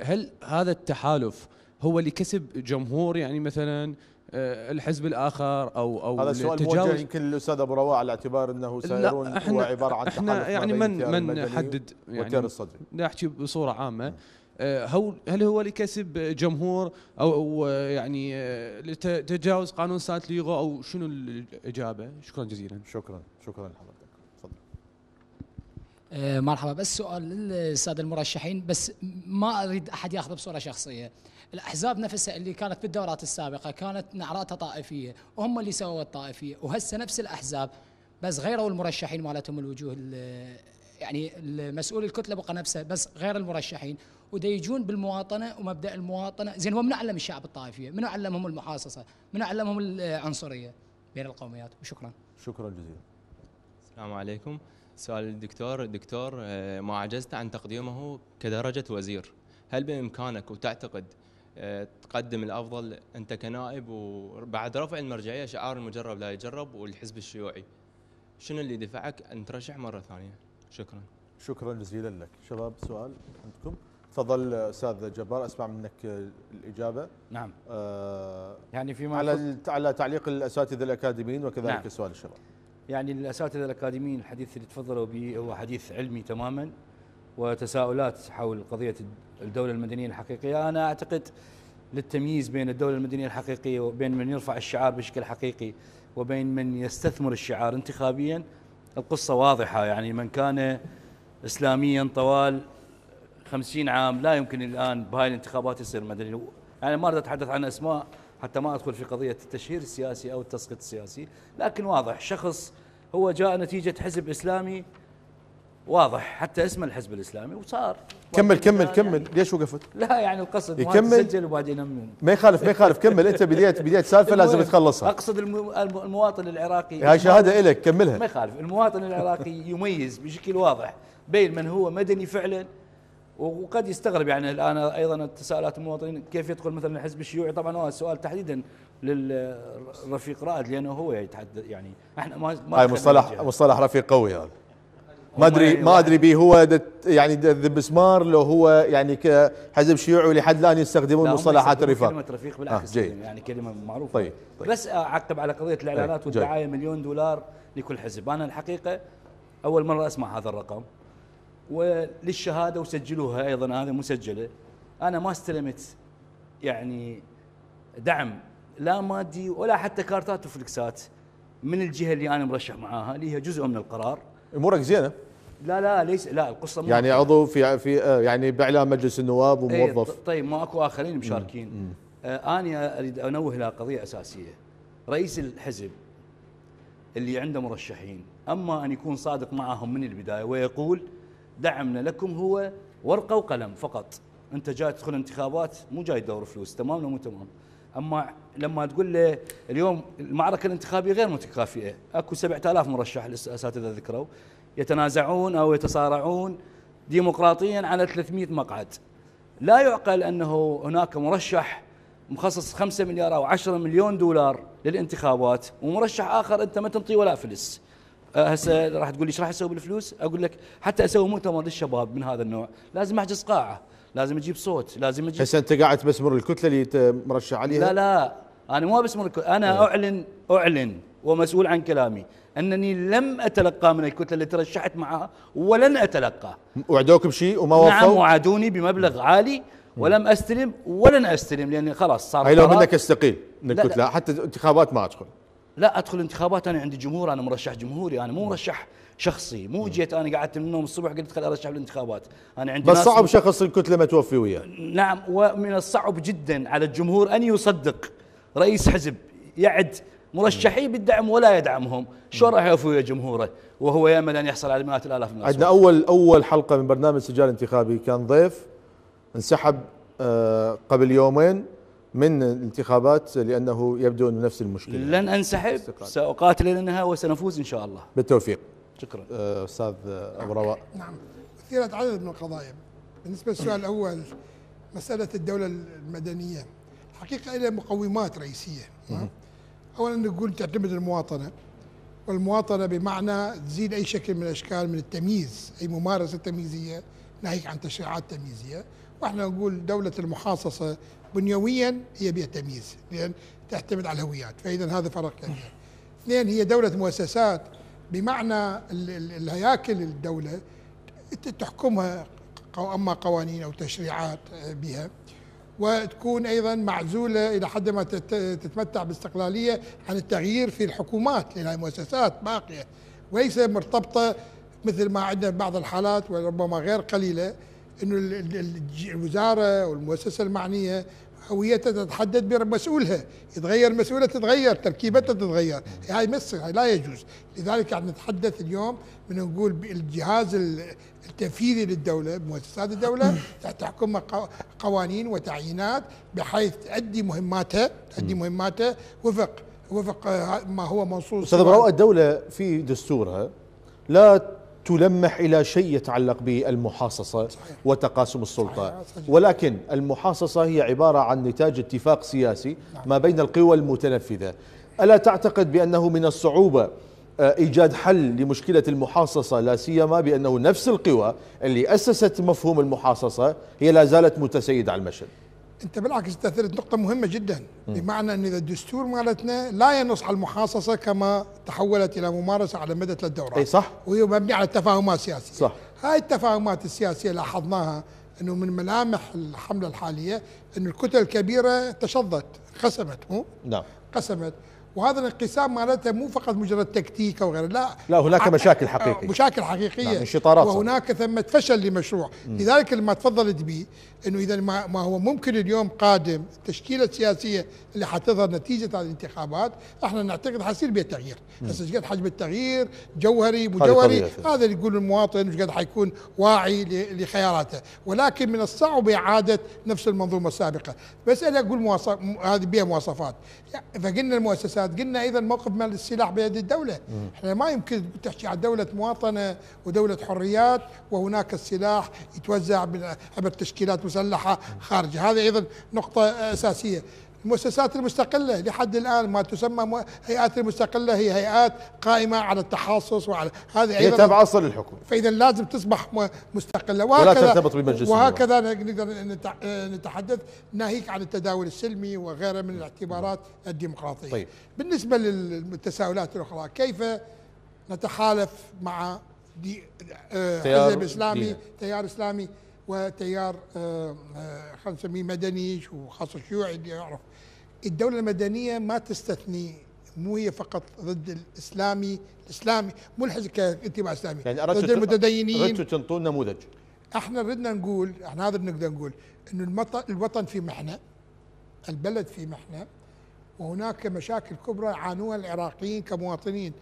هل هذا التحالف هو لكسب جمهور يعني مثلا آه، الحزب الاخر او او هذا السؤال موجه يمكن للاستاذ ابو رواه على اعتبار انه سيرون هو عباره عن احنا يعني من من حدد يعني الصدري نحكي بصوره عامه آه، هل هو لكسب جمهور او آه، يعني لتجاوز قانون ليغو او شنو الاجابه؟ شكرا جزيلا. شكرا شكرا لحضرتك. مرحبا بس سؤال للساده المرشحين بس ما اريد احد ياخذه بصوره شخصيه الاحزاب نفسها اللي كانت بالدورات السابقه كانت نعراتها طائفيه وهم اللي سووا الطائفيه وهسه نفس الاحزاب بس غيروا المرشحين مالتهم الوجوه يعني المسؤول الكتله بقى نفسه بس غير المرشحين ودا يجون بالمواطنه ومبدا المواطنه زين هو من علم الشعب الطائفيه من علمهم المحاصصه من علمهم العنصريه بين القوميات وشكرا شكرا جزيلا السلام عليكم سؤال الدكتور دكتور آه، ما عجزت عن تقديمه كدرجه وزير هل بامكانك وتعتقد تقدم الافضل انت كنائب وبعد رفع المرجعيه شعار المجرب لا يجرب والحزب الشيوعي شنو اللي دفعك ان ترشح مره ثانيه؟ شكرا. شكرا جزيلا لك، شباب سؤال عندكم؟ تفضل استاذ جبار اسمع منك الاجابه. نعم. آه يعني فيما على على تعليق الاساتذه الاكاديميين وكذلك نعم. سؤال الشباب. يعني الاساتذه الاكاديميين الحديث اللي تفضلوا به هو حديث علمي تماما وتساؤلات حول قضية الدولة المدنية الحقيقية أنا أعتقد للتمييز بين الدولة المدنية الحقيقية وبين من يرفع الشعار بشكل حقيقي وبين من يستثمر الشعار انتخابيا القصة واضحة يعني من كان إسلاميا طوال خمسين عام لا يمكن الآن بهاي الانتخابات يصير مدني يعني ما أريد أتحدث عن أسماء حتى ما أدخل في قضية التشهير السياسي أو التسقيط السياسي لكن واضح شخص هو جاء نتيجة حزب إسلامي واضح حتى اسم الحزب الاسلامي وصار كمل كمل يعني كمل يعني ليش وقفت؟ لا يعني القصد يكمل سجل وبعدين ما يخالف ما يخالف كمل انت بديت بديت سالفه لازم تخلصها اقصد المواطن العراقي هاي شهاده لك كملها ما يخالف المواطن العراقي يميز بشكل واضح بين من هو مدني فعلا وقد يستغرب يعني الان ايضا التساؤلات المواطنين كيف يدخل مثلا الحزب الشيوعي طبعا هو السؤال تحديدا للرفيق رائد لانه هو يتحدث يعني احنا ما هاي مصطلح مصطلح رفيق قوي هذا ما ادري يعني ما ادري به هو يعني ذب مسمار لو هو يعني كحزب شيوعي لحد الان يستخدمون مصطلحات الرفاق كلمه رفيق آه، بالعكس آه يعني كلمه معروفه طيب, طيب بس اعقب على قضيه الاعلانات طيب والدعايه مليون دولار لكل حزب انا الحقيقه اول مره اسمع هذا الرقم وللشهاده وسجلوها ايضا هذا مسجله انا ما استلمت يعني دعم لا مادي ولا حتى كارتات وفلكسات من الجهه اللي انا مرشح معاها اللي هي جزء من القرار امورك زينه لا لا ليس لا القصه مو يعني عضو في في يعني باعلام مجلس النواب إيه، وموظف طيب ما اكو اخرين مشاركين آه انا اريد انوه الى قضيه اساسيه رئيس الحزب اللي عنده مرشحين اما ان يكون صادق معهم من البدايه ويقول دعمنا لكم هو ورقه وقلم فقط انت جاي تدخل انتخابات مو جاي تدور فلوس تمام ولا مو تمام اما لما تقول له اليوم المعركه الانتخابيه غير متكافئه اكو 7000 مرشح الاساتذه ذكروا يتنازعون أو يتصارعون ديمقراطيا على 300 مقعد لا يعقل أنه هناك مرشح مخصص 5 مليار أو 10 مليون دولار للانتخابات ومرشح آخر أنت ما تنطي ولا فلس أه، هسه راح تقول لي ايش راح اسوي بالفلوس؟ اقول لك حتى اسوي مؤتمر للشباب من هذا النوع، لازم احجز قاعه، لازم اجيب صوت، لازم اجيب هسه انت قاعد تبسمر الكتله اللي انت مرشح عليها؟ لا لا انا مو بسمر الكتله، انا آه. اعلن اعلن ومسؤول عن كلامي، انني لم اتلقى من الكتله اللي ترشحت معها ولن اتلقى وعدوك بشيء وما نعم، وفوا نعم وعدوني بمبلغ عالي ولم استلم ولن استلم لاني خلاص صار هي لو منك استقيل من الكتله لا لا حتى انتخابات ما ادخل لا ادخل انتخابات انا عندي جمهور انا مرشح جمهوري انا مو مرشح شخصي مو جيت انا قعدت من النوم الصبح قلت خل ارشح بالانتخابات انا عندي بس صعب شخص الكتله ما توفي وياه نعم ومن الصعب جدا على الجمهور ان يصدق رئيس حزب يعد مرشحي بالدعم ولا يدعمهم شو راح يا جمهوره وهو يامل ان يحصل على مئات الالاف من عندنا اول اول حلقه من برنامج سجال انتخابي كان ضيف انسحب آه، قبل يومين من الانتخابات لانه يبدو انه نفس المشكله لن انسحب ساقاتل الى النهايه وسنفوز ان شاء الله بالتوفيق شكرا آه، استاذ ابو رواء نعم اثيرت عدد من القضايا بالنسبه للسؤال الاول مساله الدوله المدنيه الحقيقه لها مقومات رئيسيه أولا نقول تعتمد المواطنة والمواطنة بمعنى تزيل أي شكل من الأشكال من التمييز أي ممارسة تمييزية ناهيك عن تشريعات تمييزية واحنا نقول دولة المحاصصة بنيويا هي بها تمييز لأن تعتمد على الهويات فإذا هذا فرق كبير اثنين هي دولة مؤسسات بمعنى الهياكل الدولة تحكمها أما قوانين أو تشريعات بها وتكون ايضا معزوله الى حد ما تتمتع باستقلاليه عن التغيير في الحكومات لانها مؤسسات باقيه وليس مرتبطه مثل ما عندنا في بعض الحالات وربما غير قليله انه الوزاره والمؤسسه المعنيه هويتها تتحدد بمسؤولها يتغير مسؤولها تتغير تركيبتها تتغير هاي مس هاي لا يجوز لذلك قاعد يعني نتحدث اليوم من نقول الجهاز تنفيذي للدولة مؤسسات الدولة تحكمها قوانين وتعيينات بحيث تؤدي مهماتها تؤدي مهماتها وفق وفق ما هو منصوص استاذ براء الدولة في دستورها لا تلمح الى شيء يتعلق بالمحاصصه صحيح. وتقاسم السلطه ولكن المحاصصه هي عباره عن نتاج اتفاق سياسي نعم. ما بين القوى المتنفذه الا تعتقد بانه من الصعوبه آه، ايجاد حل لمشكله المحاصصه لا سيما بانه نفس القوى اللي اسست مفهوم المحاصصه هي لا زالت متسيده على المشهد. انت بالعكس تاثرت نقطه مهمه جدا بمعنى ان اذا الدستور مالتنا لا ينص على المحاصصه كما تحولت الى ممارسه على مدى ثلاث دورات. اي صح وهي مبنيه على التفاهمات السياسيه. صح هاي التفاهمات السياسيه لاحظناها انه من ملامح الحمله الحاليه انه الكتل الكبيره تشظت انقسمت مو؟ نعم انقسمت وهذا الانقسام مالته مو فقط مجرد تكتيك او غيره لا لا هناك مشاكل حقيقيه مشاكل حقيقيه نعم وهناك ثمه فشل لمشروع لذلك لما تفضلت به انه اذا ما هو ممكن اليوم قادم التشكيله السياسيه اللي حتظهر نتيجه هذه الانتخابات احنا نعتقد حيصير بها تغيير هسه ايش قد حجم التغيير جوهري مجوهري هذا اللي يقول المواطن ايش قد حيكون واعي لخياراته ولكن من الصعب اعاده نفس المنظومه السابقه بس انا اقول مواصف هذه بها مواصفات فقلنا المؤسسات قلنا ايضا موقف مال السلاح بيد الدوله مم. احنا ما يمكن تحكي عن دوله مواطنه ودوله حريات وهناك السلاح يتوزع عبر تشكيلات مسلحة خارجة هذه أيضا نقطة أساسية المؤسسات المستقلة لحد الآن ما تسمى هيئات المستقلة هي هيئات قائمة على التخصص وعلى هذه أيضا تابعة اصل الحكم فإذا لازم تصبح مستقلة وهكذا ولا ترتبط بمجلس وهكذا نقدر أه، نتحدث ناهيك عن التداول السلمي وغيره من الاعتبارات الديمقراطية طيب. بالنسبة للتساؤلات الأخرى كيف نتحالف مع دي... أه، حزب إسلامي تيار إسلامي وتيار آه، آه، نسميه مدني وخاصة الشيوعي اللي يعرف الدولة المدنية ما تستثني مو هي فقط ضد الاسلامي الاسلامي مو الحزب كاتباع اسلامي يعني ضد المتدينين اردتوا تنطون نموذج احنا ردنا نقول احنا هذا نقدر نقول انه الوطن في محنه البلد في محنه وهناك مشاكل كبرى عانوها العراقيين كمواطنين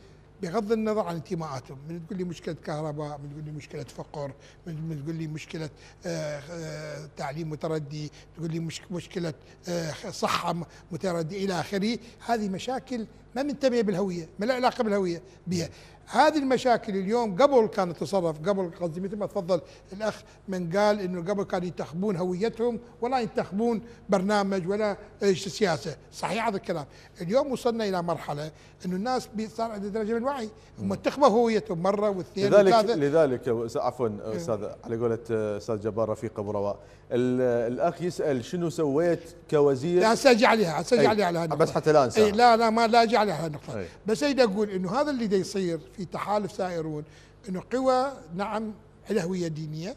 بغض النظر عن انتماءاتهم من تقول لي مشكله كهرباء من تقول لي مشكله فقر من تقول لي مشكله آه، آه، تعليم متردي تقول لي مشكله آه، صحه متردي الى اخره هذه مشاكل ما منتبه بالهويه ما لها علاقه بالهويه بها هذه المشاكل اليوم قبل كانت تتصرف قبل قصدي مثل ما تفضل الاخ من قال انه قبل كانوا ينتخبون هويتهم ولا ينتخبون برنامج ولا سياسه، صحيح هذا الكلام، اليوم وصلنا الى مرحله انه الناس صار عندها درجه من الوعي، هم انتخبوا هويتهم مره واثنين لذلك وثلاثة. لذلك عفوا إيه. استاذ على قولة استاذ جبار رفيق ابو رواء، الاخ يسال شنو سويت كوزير لا اجي عليها اجي عليها على بس حتى لا إيه، لا لا ما لا اجي عليها النقطه، بس اريد اقول انه هذا اللي دا يصير في تحالف سائرون انه قوى نعم لها هويه دينيه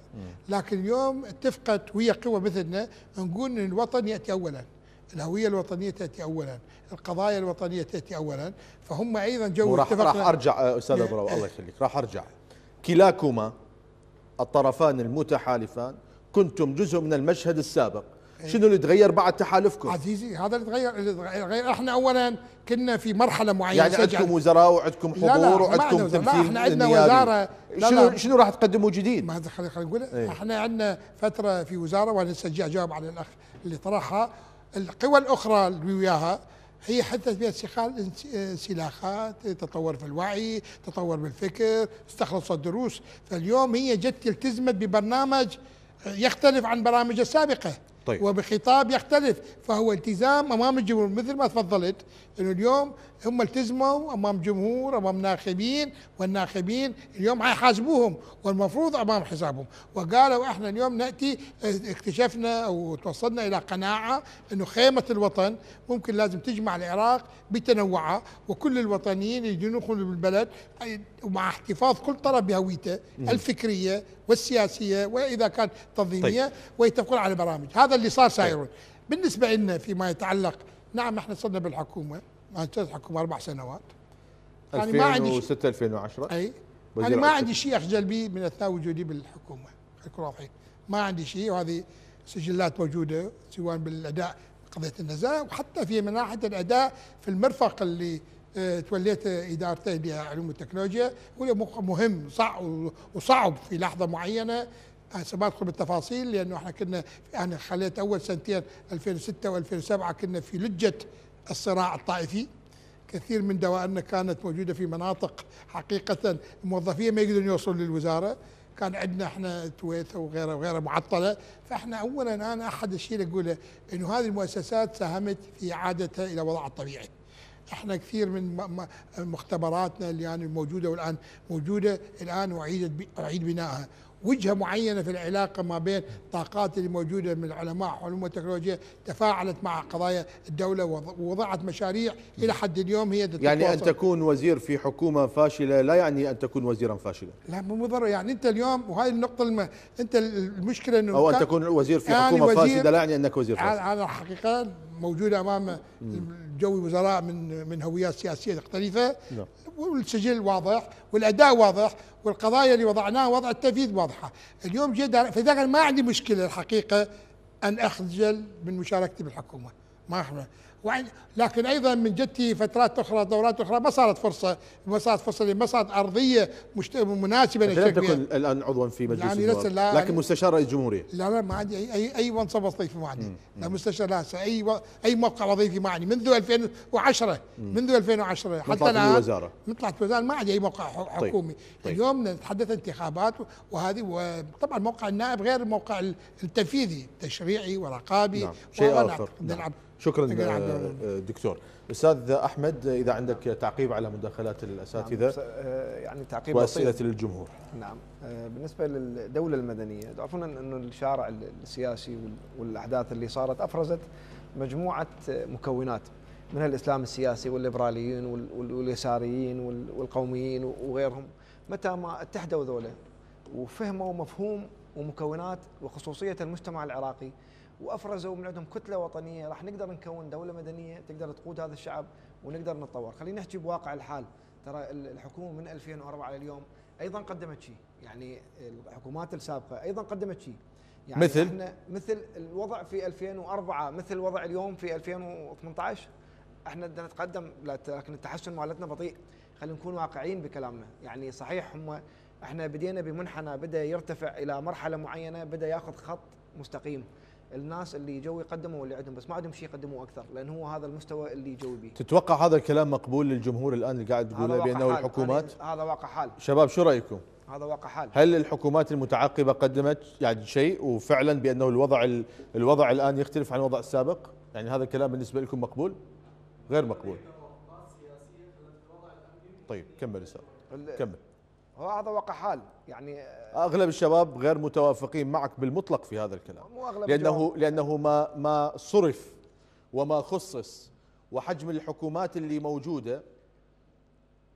لكن اليوم اتفقت ويا قوى مثلنا نقول ان الوطن ياتي اولا الهويه الوطنيه تاتي اولا القضايا الوطنيه تاتي اولا فهم ايضا جو راح, راح ارجع استاذ ابو الله يخليك راح ارجع كلاكما الطرفان المتحالفان كنتم جزء من المشهد السابق إيه. شنو اللي تغير بعد تحالفكم؟ عزيزي هذا اللي تغير اللي تغير احنا اولا كنا في مرحله معينه يعني عندكم وزراء وعندكم حضور وعندكم تمثيل لا احنا عندنا وزاره لا شنو لا شنو راح تقدموا جديد؟ ما خلينا نقول ايه؟ احنا عندنا فتره في وزاره وانا سجع اجاوب على الاخ اللي طرحها القوى الاخرى اللي وياها هي حدث بها استخال انسلاخات تطور في الوعي تطور بالفكر استخلصت دروس فاليوم هي جت التزمت ببرنامج يختلف عن برامج السابقه طيب. وبخطاب يختلف فهو التزام امام الجمهور مثل ما تفضلت انه اليوم هم التزموا امام جمهور امام ناخبين والناخبين اليوم حيحاسبوهم والمفروض امام حسابهم وقالوا احنا اليوم ناتي اكتشفنا او توصلنا الى قناعه انه خيمه الوطن ممكن لازم تجمع العراق بتنوعها وكل الوطنيين يجون يدخلوا بالبلد ومع احتفاظ كل طرف بهويته الفكريه والسياسيه واذا كانت تنظيميه طيب. ويتفقون على برامج هذا اللي صار طيب. سايرون طيب. بالنسبه لنا فيما يتعلق نعم احنا صرنا بالحكومه ما امتدت الحكومه اربع سنوات 2006 2010 اي انا ما عندي شيء يعني اخجل به من اثناء وجودي بالحكومه خليكم واضحين ما عندي شيء وهذه سجلات موجوده سواء بالاداء قضيه النزاهه وحتى في من ناحيه الاداء في المرفق اللي آه، توليت ادارته لعلوم التكنولوجيا هو مهم صعب وصعب في لحظه معينه آه، ما ادخل بالتفاصيل لانه احنا كنا يعني خليت اول سنتين 2006 و2007 كنا في لجه الصراع الطائفي كثير من دوائرنا كانت موجوده في مناطق حقيقه الموظفين ما يقدرون يوصلوا للوزاره كان عندنا احنا تويته وغيره وغيره معطله فاحنا اولا انا احد الشيء اللي اقوله انه هذه المؤسسات ساهمت في اعادتها الى وضعها الطبيعي. احنا كثير من مختبراتنا اللي يعني موجوده والان موجوده الان اعيد اعيد بنائها وجهه معينه في العلاقه ما بين الطاقات اللي موجوده من العلماء علوم وتكنولوجيا تفاعلت مع قضايا الدوله ووضعت مشاريع الى حد اليوم هي يعني ان تكون وزير في حكومه فاشله لا يعني ان تكون وزيرا فاشلا لا مو مضر يعني انت اليوم وهي النقطه الم... انت المشكله انه او ان تكون وزير في يعني حكومه يعني فاسده لا يعني انك وزير فاسد انا الحقيقه موجوده امام جو وزراء من من هويات سياسيه مختلفه نعم. والسجل واضح والاداء واضح والقضايا اللي وضعناها وضع التنفيذ واضحه اليوم جدا فاذا ما عندي مشكله الحقيقه ان اخجل من مشاركتي بالحكومه ما احنا لكن ايضا من جدتي فترات اخرى دورات اخرى ما صارت فرصه ما صارت فرصه ما صارت ارضيه مناسبه لم تكن الان عضوا في مجلس يعني النواب لا لكن مستشار رئيس الجمهوريه لا لا ما عندي اي اي, منصب وظيفي ما عندي لا مستشار لا اي و... اي موقع وظيفي ما عندي منذ 2010 مم. منذ 2010 حتى الان الوزاره طلعت وزاره ما عندي اي موقع طيب، حكومي طيب. طيب. اليوم نتحدث انتخابات وهذه وطبعا موقع النائب غير الموقع التنفيذي تشريعي ورقابي نعم. شيء اخر نعم. شكرا آه، دكتور استاذ احمد اذا عندك تعقيب على مداخلات الاساتذه نعم. آه، يعني تعقيب واسئله بطيب. للجمهور نعم آه، بالنسبه للدوله المدنيه تعرفون انه الشارع السياسي والاحداث اللي صارت افرزت مجموعه مكونات من الاسلام السياسي والليبراليين واليساريين والقوميين وغيرهم متى ما اتحدوا ذولا وفهموا مفهوم ومكونات وخصوصيه المجتمع العراقي وافرزوا من عندهم كتله وطنيه راح نقدر نكون دوله مدنيه تقدر تقود هذا الشعب ونقدر نتطور، خلينا نحكي بواقع الحال، ترى الحكومه من 2004 لليوم ايضا قدمت شيء، يعني الحكومات السابقه ايضا قدمت شيء. يعني مثل احنا مثل الوضع في 2004 مثل الوضع اليوم في 2018 احنا بدنا نتقدم لكن التحسن مالتنا بطيء، خلينا نكون واقعيين بكلامنا، يعني صحيح هم احنا بدينا بمنحنى بدا يرتفع الى مرحله معينه بدا ياخذ خط مستقيم الناس اللي جو قدموا اللي عندهم بس ما عندهم شيء يقدموه اكثر لان هو هذا المستوى اللي جو به. تتوقع هذا الكلام مقبول للجمهور الان اللي قاعد تقوله بانه الحكومات هذا واقع حال شباب شو رايكم؟ هذا واقع حال هل الحكومات المتعاقبه قدمت يعني شيء وفعلا بانه الوضع الوضع الان يختلف عن الوضع السابق؟ يعني هذا الكلام بالنسبه لكم مقبول؟ غير مقبول. طيب كمل استاذ كمل هذا واقع حال يعني آه، اغلب الشباب غير متوافقين معك بالمطلق في هذا الكلام مو أغلب لانه الجواب. لانه ما ما صرف وما خصص وحجم الحكومات اللي موجوده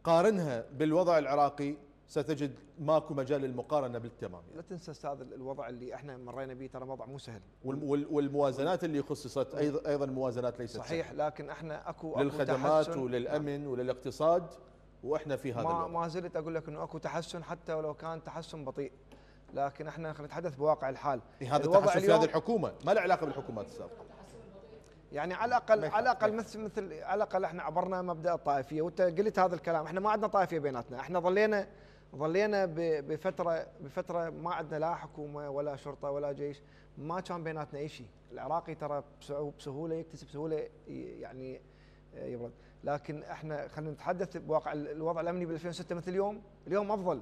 قارنها بالوضع العراقي ستجد ماكو مجال للمقارنه بالتمام يعني. لا تنسى استاذ الوضع اللي احنا مرينا به ترى وضع مو سهل والموازنات اللي خصصت ايضا ايضا موازنات ليست صحيح سهل. لكن احنا اكو, أكو للخدمات وللامن نعم. وللاقتصاد واحنا في هذا ما, ما زلت اقول لك انه اكو تحسن حتى ولو كان تحسن بطيء لكن احنا نتحدث بواقع الحال إيه، هذا تحسن في هذه الحكومه ما له علاقه بالحكومات السابقه يعني على الاقل على الاقل مثل مثل على الاقل احنا عبرنا مبدا الطائفيه وانت قلت هذا الكلام احنا ما عندنا طائفيه بيناتنا احنا ظلينا ظلينا بفتره بفتره ما عندنا لا حكومه ولا شرطه ولا جيش ما كان بيناتنا اي شيء العراقي ترى بسهوله يكتسب بسهوله يعني آه، يبرد لكن احنا خلينا نتحدث بواقع الوضع الامني ب 2006 مثل اليوم، اليوم افضل.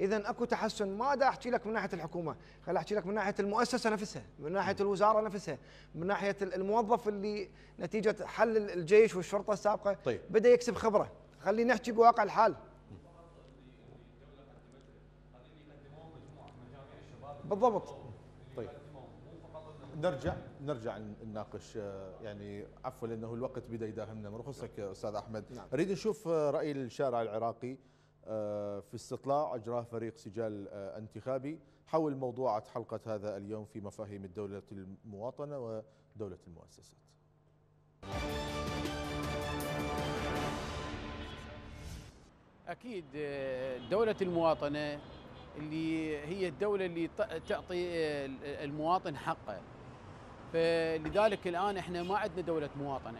اذا اكو تحسن ما دا احكي لك من ناحيه الحكومه، خل احكي لك من ناحيه المؤسسه نفسها، من ناحيه الوزاره نفسها، من ناحيه الموظف اللي نتيجه حل الجيش والشرطه السابقه طيب. بدا يكسب خبره، خلينا نحكي بواقع الحال. بالضبط نرجع نرجع نناقش آه، يعني عفوا لانه الوقت بدا يداهمنا مرخصك استاذ احمد نعم. اريد نشوف آه، راي الشارع العراقي آه، في استطلاع اجراه فريق سجال انتخابي حول موضوعة حلقة هذا اليوم في مفاهيم الدولة المواطنة ودولة المؤسسات أكيد دولة المواطنة اللي هي الدولة اللي تعطي المواطن حقه فلذلك الان احنا ما عندنا دوله مواطنه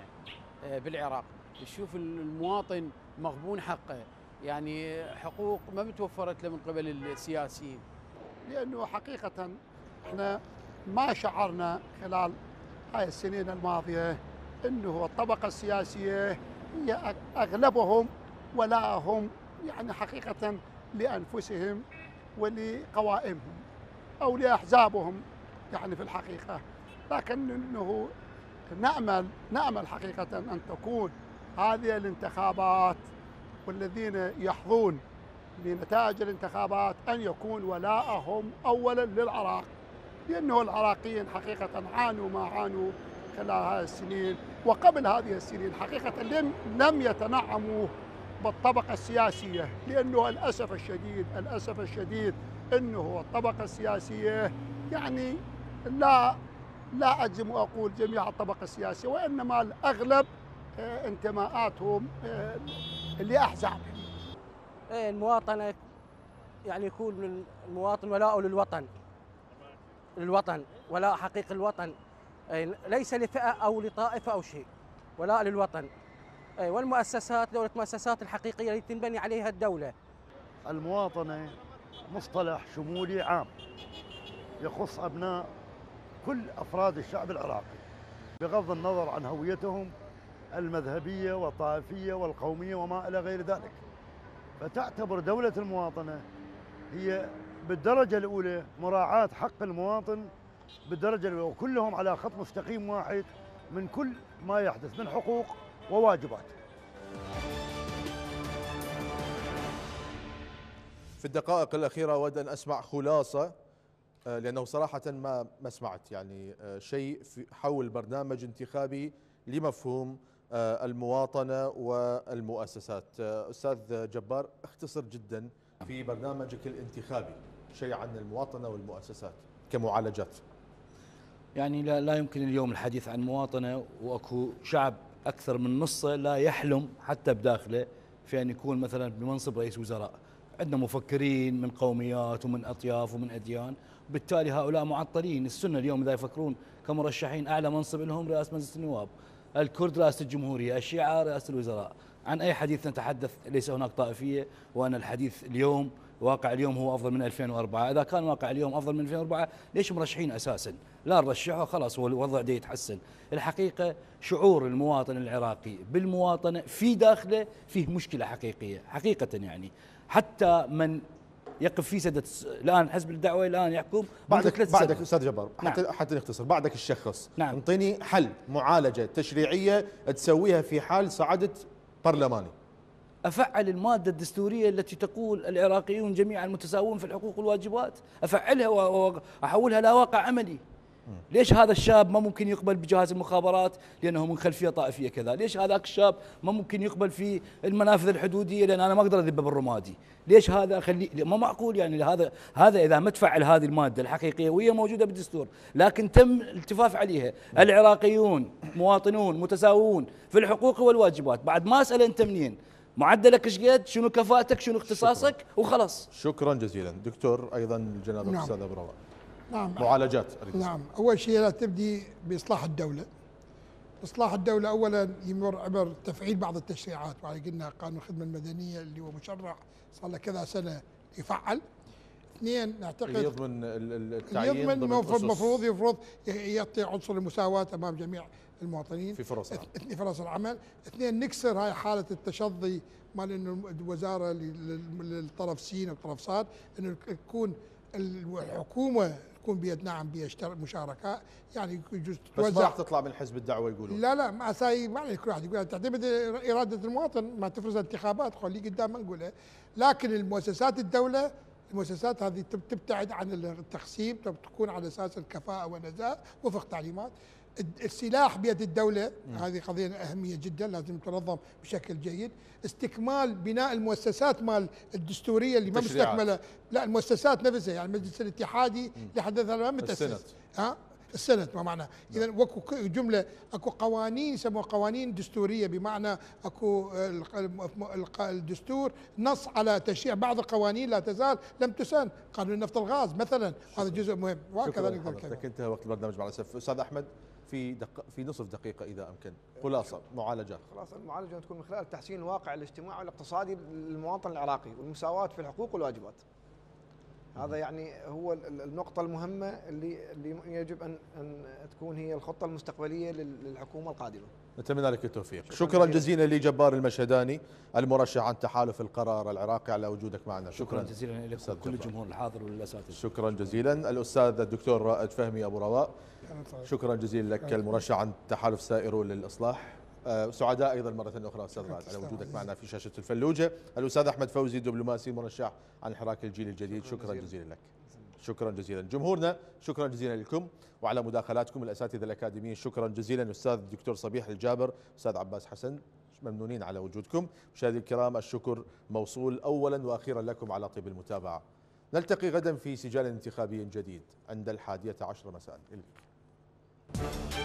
آه، بالعراق تشوف المواطن مغبون حقه يعني حقوق ما متوفرت له من قبل السياسيين لانه حقيقه احنا ما شعرنا خلال هاي السنين الماضيه انه الطبقه السياسيه هي اغلبهم ولاءهم يعني حقيقه لانفسهم ولقوائمهم او لاحزابهم يعني في الحقيقه لكن انه نامل نامل حقيقه ان تكون هذه الانتخابات والذين يحظون بنتائج الانتخابات ان يكون ولاءهم اولا للعراق لانه العراقيين حقيقه عانوا ما عانوا خلال هذه السنين وقبل هذه السنين حقيقه لم لم يتنعموا بالطبقه السياسيه لانه الاسف الشديد الاسف الشديد انه الطبقه السياسيه يعني لا لا أجزم وأقول جميع الطبقة السياسية وإنما الأغلب آه، انتماءاتهم اللي آه، لأحزابهم إيه، المواطنة يعني يكون المواطن ولاؤه للوطن للوطن ولاء حقيقي الوطن إيه، ليس لفئة أو لطائفة أو شيء ولاء للوطن إيه، والمؤسسات دولة المؤسسات الحقيقية التي تنبني عليها الدولة المواطنة مصطلح شمولي عام يخص أبناء كل أفراد الشعب العراقي بغض النظر عن هويتهم المذهبية والطائفية والقومية وما إلى غير ذلك فتعتبر دولة المواطنة هي بالدرجة الأولى مراعاة حق المواطن بالدرجة الأولى وكلهم على خط مستقيم واحد من كل ما يحدث من حقوق وواجبات في الدقائق الأخيرة أود أن أسمع خلاصة آه، لأنه صراحة ما ما سمعت يعني آه، شيء حول برنامج انتخابي لمفهوم آه، المواطنة والمؤسسات أستاذ جبار اختصر جدا في برنامجك الانتخابي شيء عن المواطنة والمؤسسات كمعالجات يعني لا, لا يمكن اليوم الحديث عن مواطنة وأكو شعب أكثر من نصه لا يحلم حتى بداخله في أن يكون مثلا بمنصب رئيس وزراء عندنا مفكرين من قوميات ومن أطياف ومن أديان بالتالي هؤلاء معطلين السنة اليوم إذا يفكرون كمرشحين أعلى منصب لهم رئاسة مجلس النواب الكرد رئاسة الجمهورية الشيعة رئاسة الوزراء عن أي حديث نتحدث ليس هناك طائفية وأن الحديث اليوم واقع اليوم هو أفضل من 2004 إذا كان واقع اليوم أفضل من 2004 ليش مرشحين أساسا لا نرشحه خلاص هو الوضع دي يتحسن الحقيقة شعور المواطن العراقي بالمواطنة في داخله فيه مشكلة حقيقية حقيقة يعني حتى من يقف فيه سدة الان حزب الدعوه الان يحكم بعدك بعدك استاذ جبار نعم. حتى حتى نختصر بعدك الشخص نعم. انطيني حل معالجه تشريعيه تسويها في حال صعدت برلماني افعل الماده الدستوريه التي تقول العراقيون جميعا متساوون في الحقوق والواجبات افعلها واحولها الى واقع عملي ليش هذا الشاب ما ممكن يقبل بجهاز المخابرات لانه من خلفيه طائفيه كذا ليش هذاك الشاب ما ممكن يقبل في المنافذ الحدوديه لان انا ما اقدر اذبه بالرمادي ليش هذا خلي ما معقول يعني هذا هذا اذا ما تفعل هذه الماده الحقيقيه وهي موجوده بالدستور لكن تم الالتفاف عليها العراقيون مواطنون متساوون في الحقوق والواجبات بعد ما اسال انت منين معدلك ايش قد شنو كفاءتك شنو اختصاصك شكرا. شكرا جزيلا دكتور ايضا الجناب نعم. استاذ ابو نعم معالجات أريد نعم أول شيء لا تبدي بإصلاح الدولة إصلاح الدولة أولا يمر عبر تفعيل بعض التشريعات وعلى قلنا قانون الخدمة المدنية اللي هو مشرع صار له كذا سنة يفعل اثنين نعتقد يضمن التعيين يضمن المفروض يفرض يعطي عنصر المساواة أمام جميع المواطنين في فرص العمل فرص العمل اثنين نكسر هاي حالة التشظي مال انه الوزارة للطرف سين او طرف صاد انه تكون الحكومة يكون بيد نعم بيشتر مشاركه يعني يجوز توزع بس ما راح تطلع من حزب الدعوه يقولون لا لا ما ساي ما عليك كل واحد يقول يعني تعتمد اراده المواطن ما تفرز انتخابات خليه قدام نقوله لكن المؤسسات الدوله المؤسسات هذه تبتعد عن التقسيم تكون على اساس الكفاءه والنزاهه وفق تعليمات السلاح بيد الدولة نعم. هذه قضية أهمية جدا لازم تنظم بشكل جيد استكمال بناء المؤسسات مال الدستورية اللي ما مستكملة لا المؤسسات نفسها يعني المجلس الاتحادي لحد الآن ما متأسس ها السند ما معنى نعم. اذا اكو جمله اكو قوانين يسموها قوانين دستوريه بمعنى اكو الدستور نص على تشريع بعض القوانين لا تزال لم تسن قانون النفط الغاز مثلا هذا جزء مهم وهكذا نقدر حضرتك وقت البرنامج مع الاسف استاذ احمد في دق... في نصف دقيقه اذا امكن خلاصه إيه. معالجه خلاصه المعالجه تكون من خلال تحسين الواقع الاجتماعي والاقتصادي للمواطن العراقي والمساواه في الحقوق والواجبات هذا يعني هو النقطة المهمة اللي اللي يجب أن أن تكون هي الخطة المستقبلية للحكومة القادمة. نتمنى لك التوفيق، شكرا, شكرا جزيلا لجبار المشهداني المرشح عن تحالف القرار العراقي على وجودك معنا، شكرا, شكرا جزيلا لكل كل الجمهور الحاضر وللأساتذة. شكرا جزيلا الأستاذ الدكتور رائد فهمي أبو رواء طيب. شكرا جزيلا لك طيب. المرشح عن تحالف سائرو للإصلاح آه، سعداء ايضا مره اخرى استاذ رائد على وجودك معنا في شاشه الفلوجه، الاستاذ احمد فوزي دبلوماسي مرشح عن حراك الجيل الجديد، شكرا, جزيلا, جزيلا لك. شكرا جزيلا، جمهورنا شكرا جزيلا لكم وعلى مداخلاتكم الاساتذه الاكاديميين شكرا جزيلا استاذ الدكتور صبيح الجابر، استاذ عباس حسن ممنونين على وجودكم، مشاهدي الكرام الشكر موصول اولا واخيرا لكم على طيب المتابعه. نلتقي غدا في سجال انتخابي جديد عند الحادية عشر مساء Thank you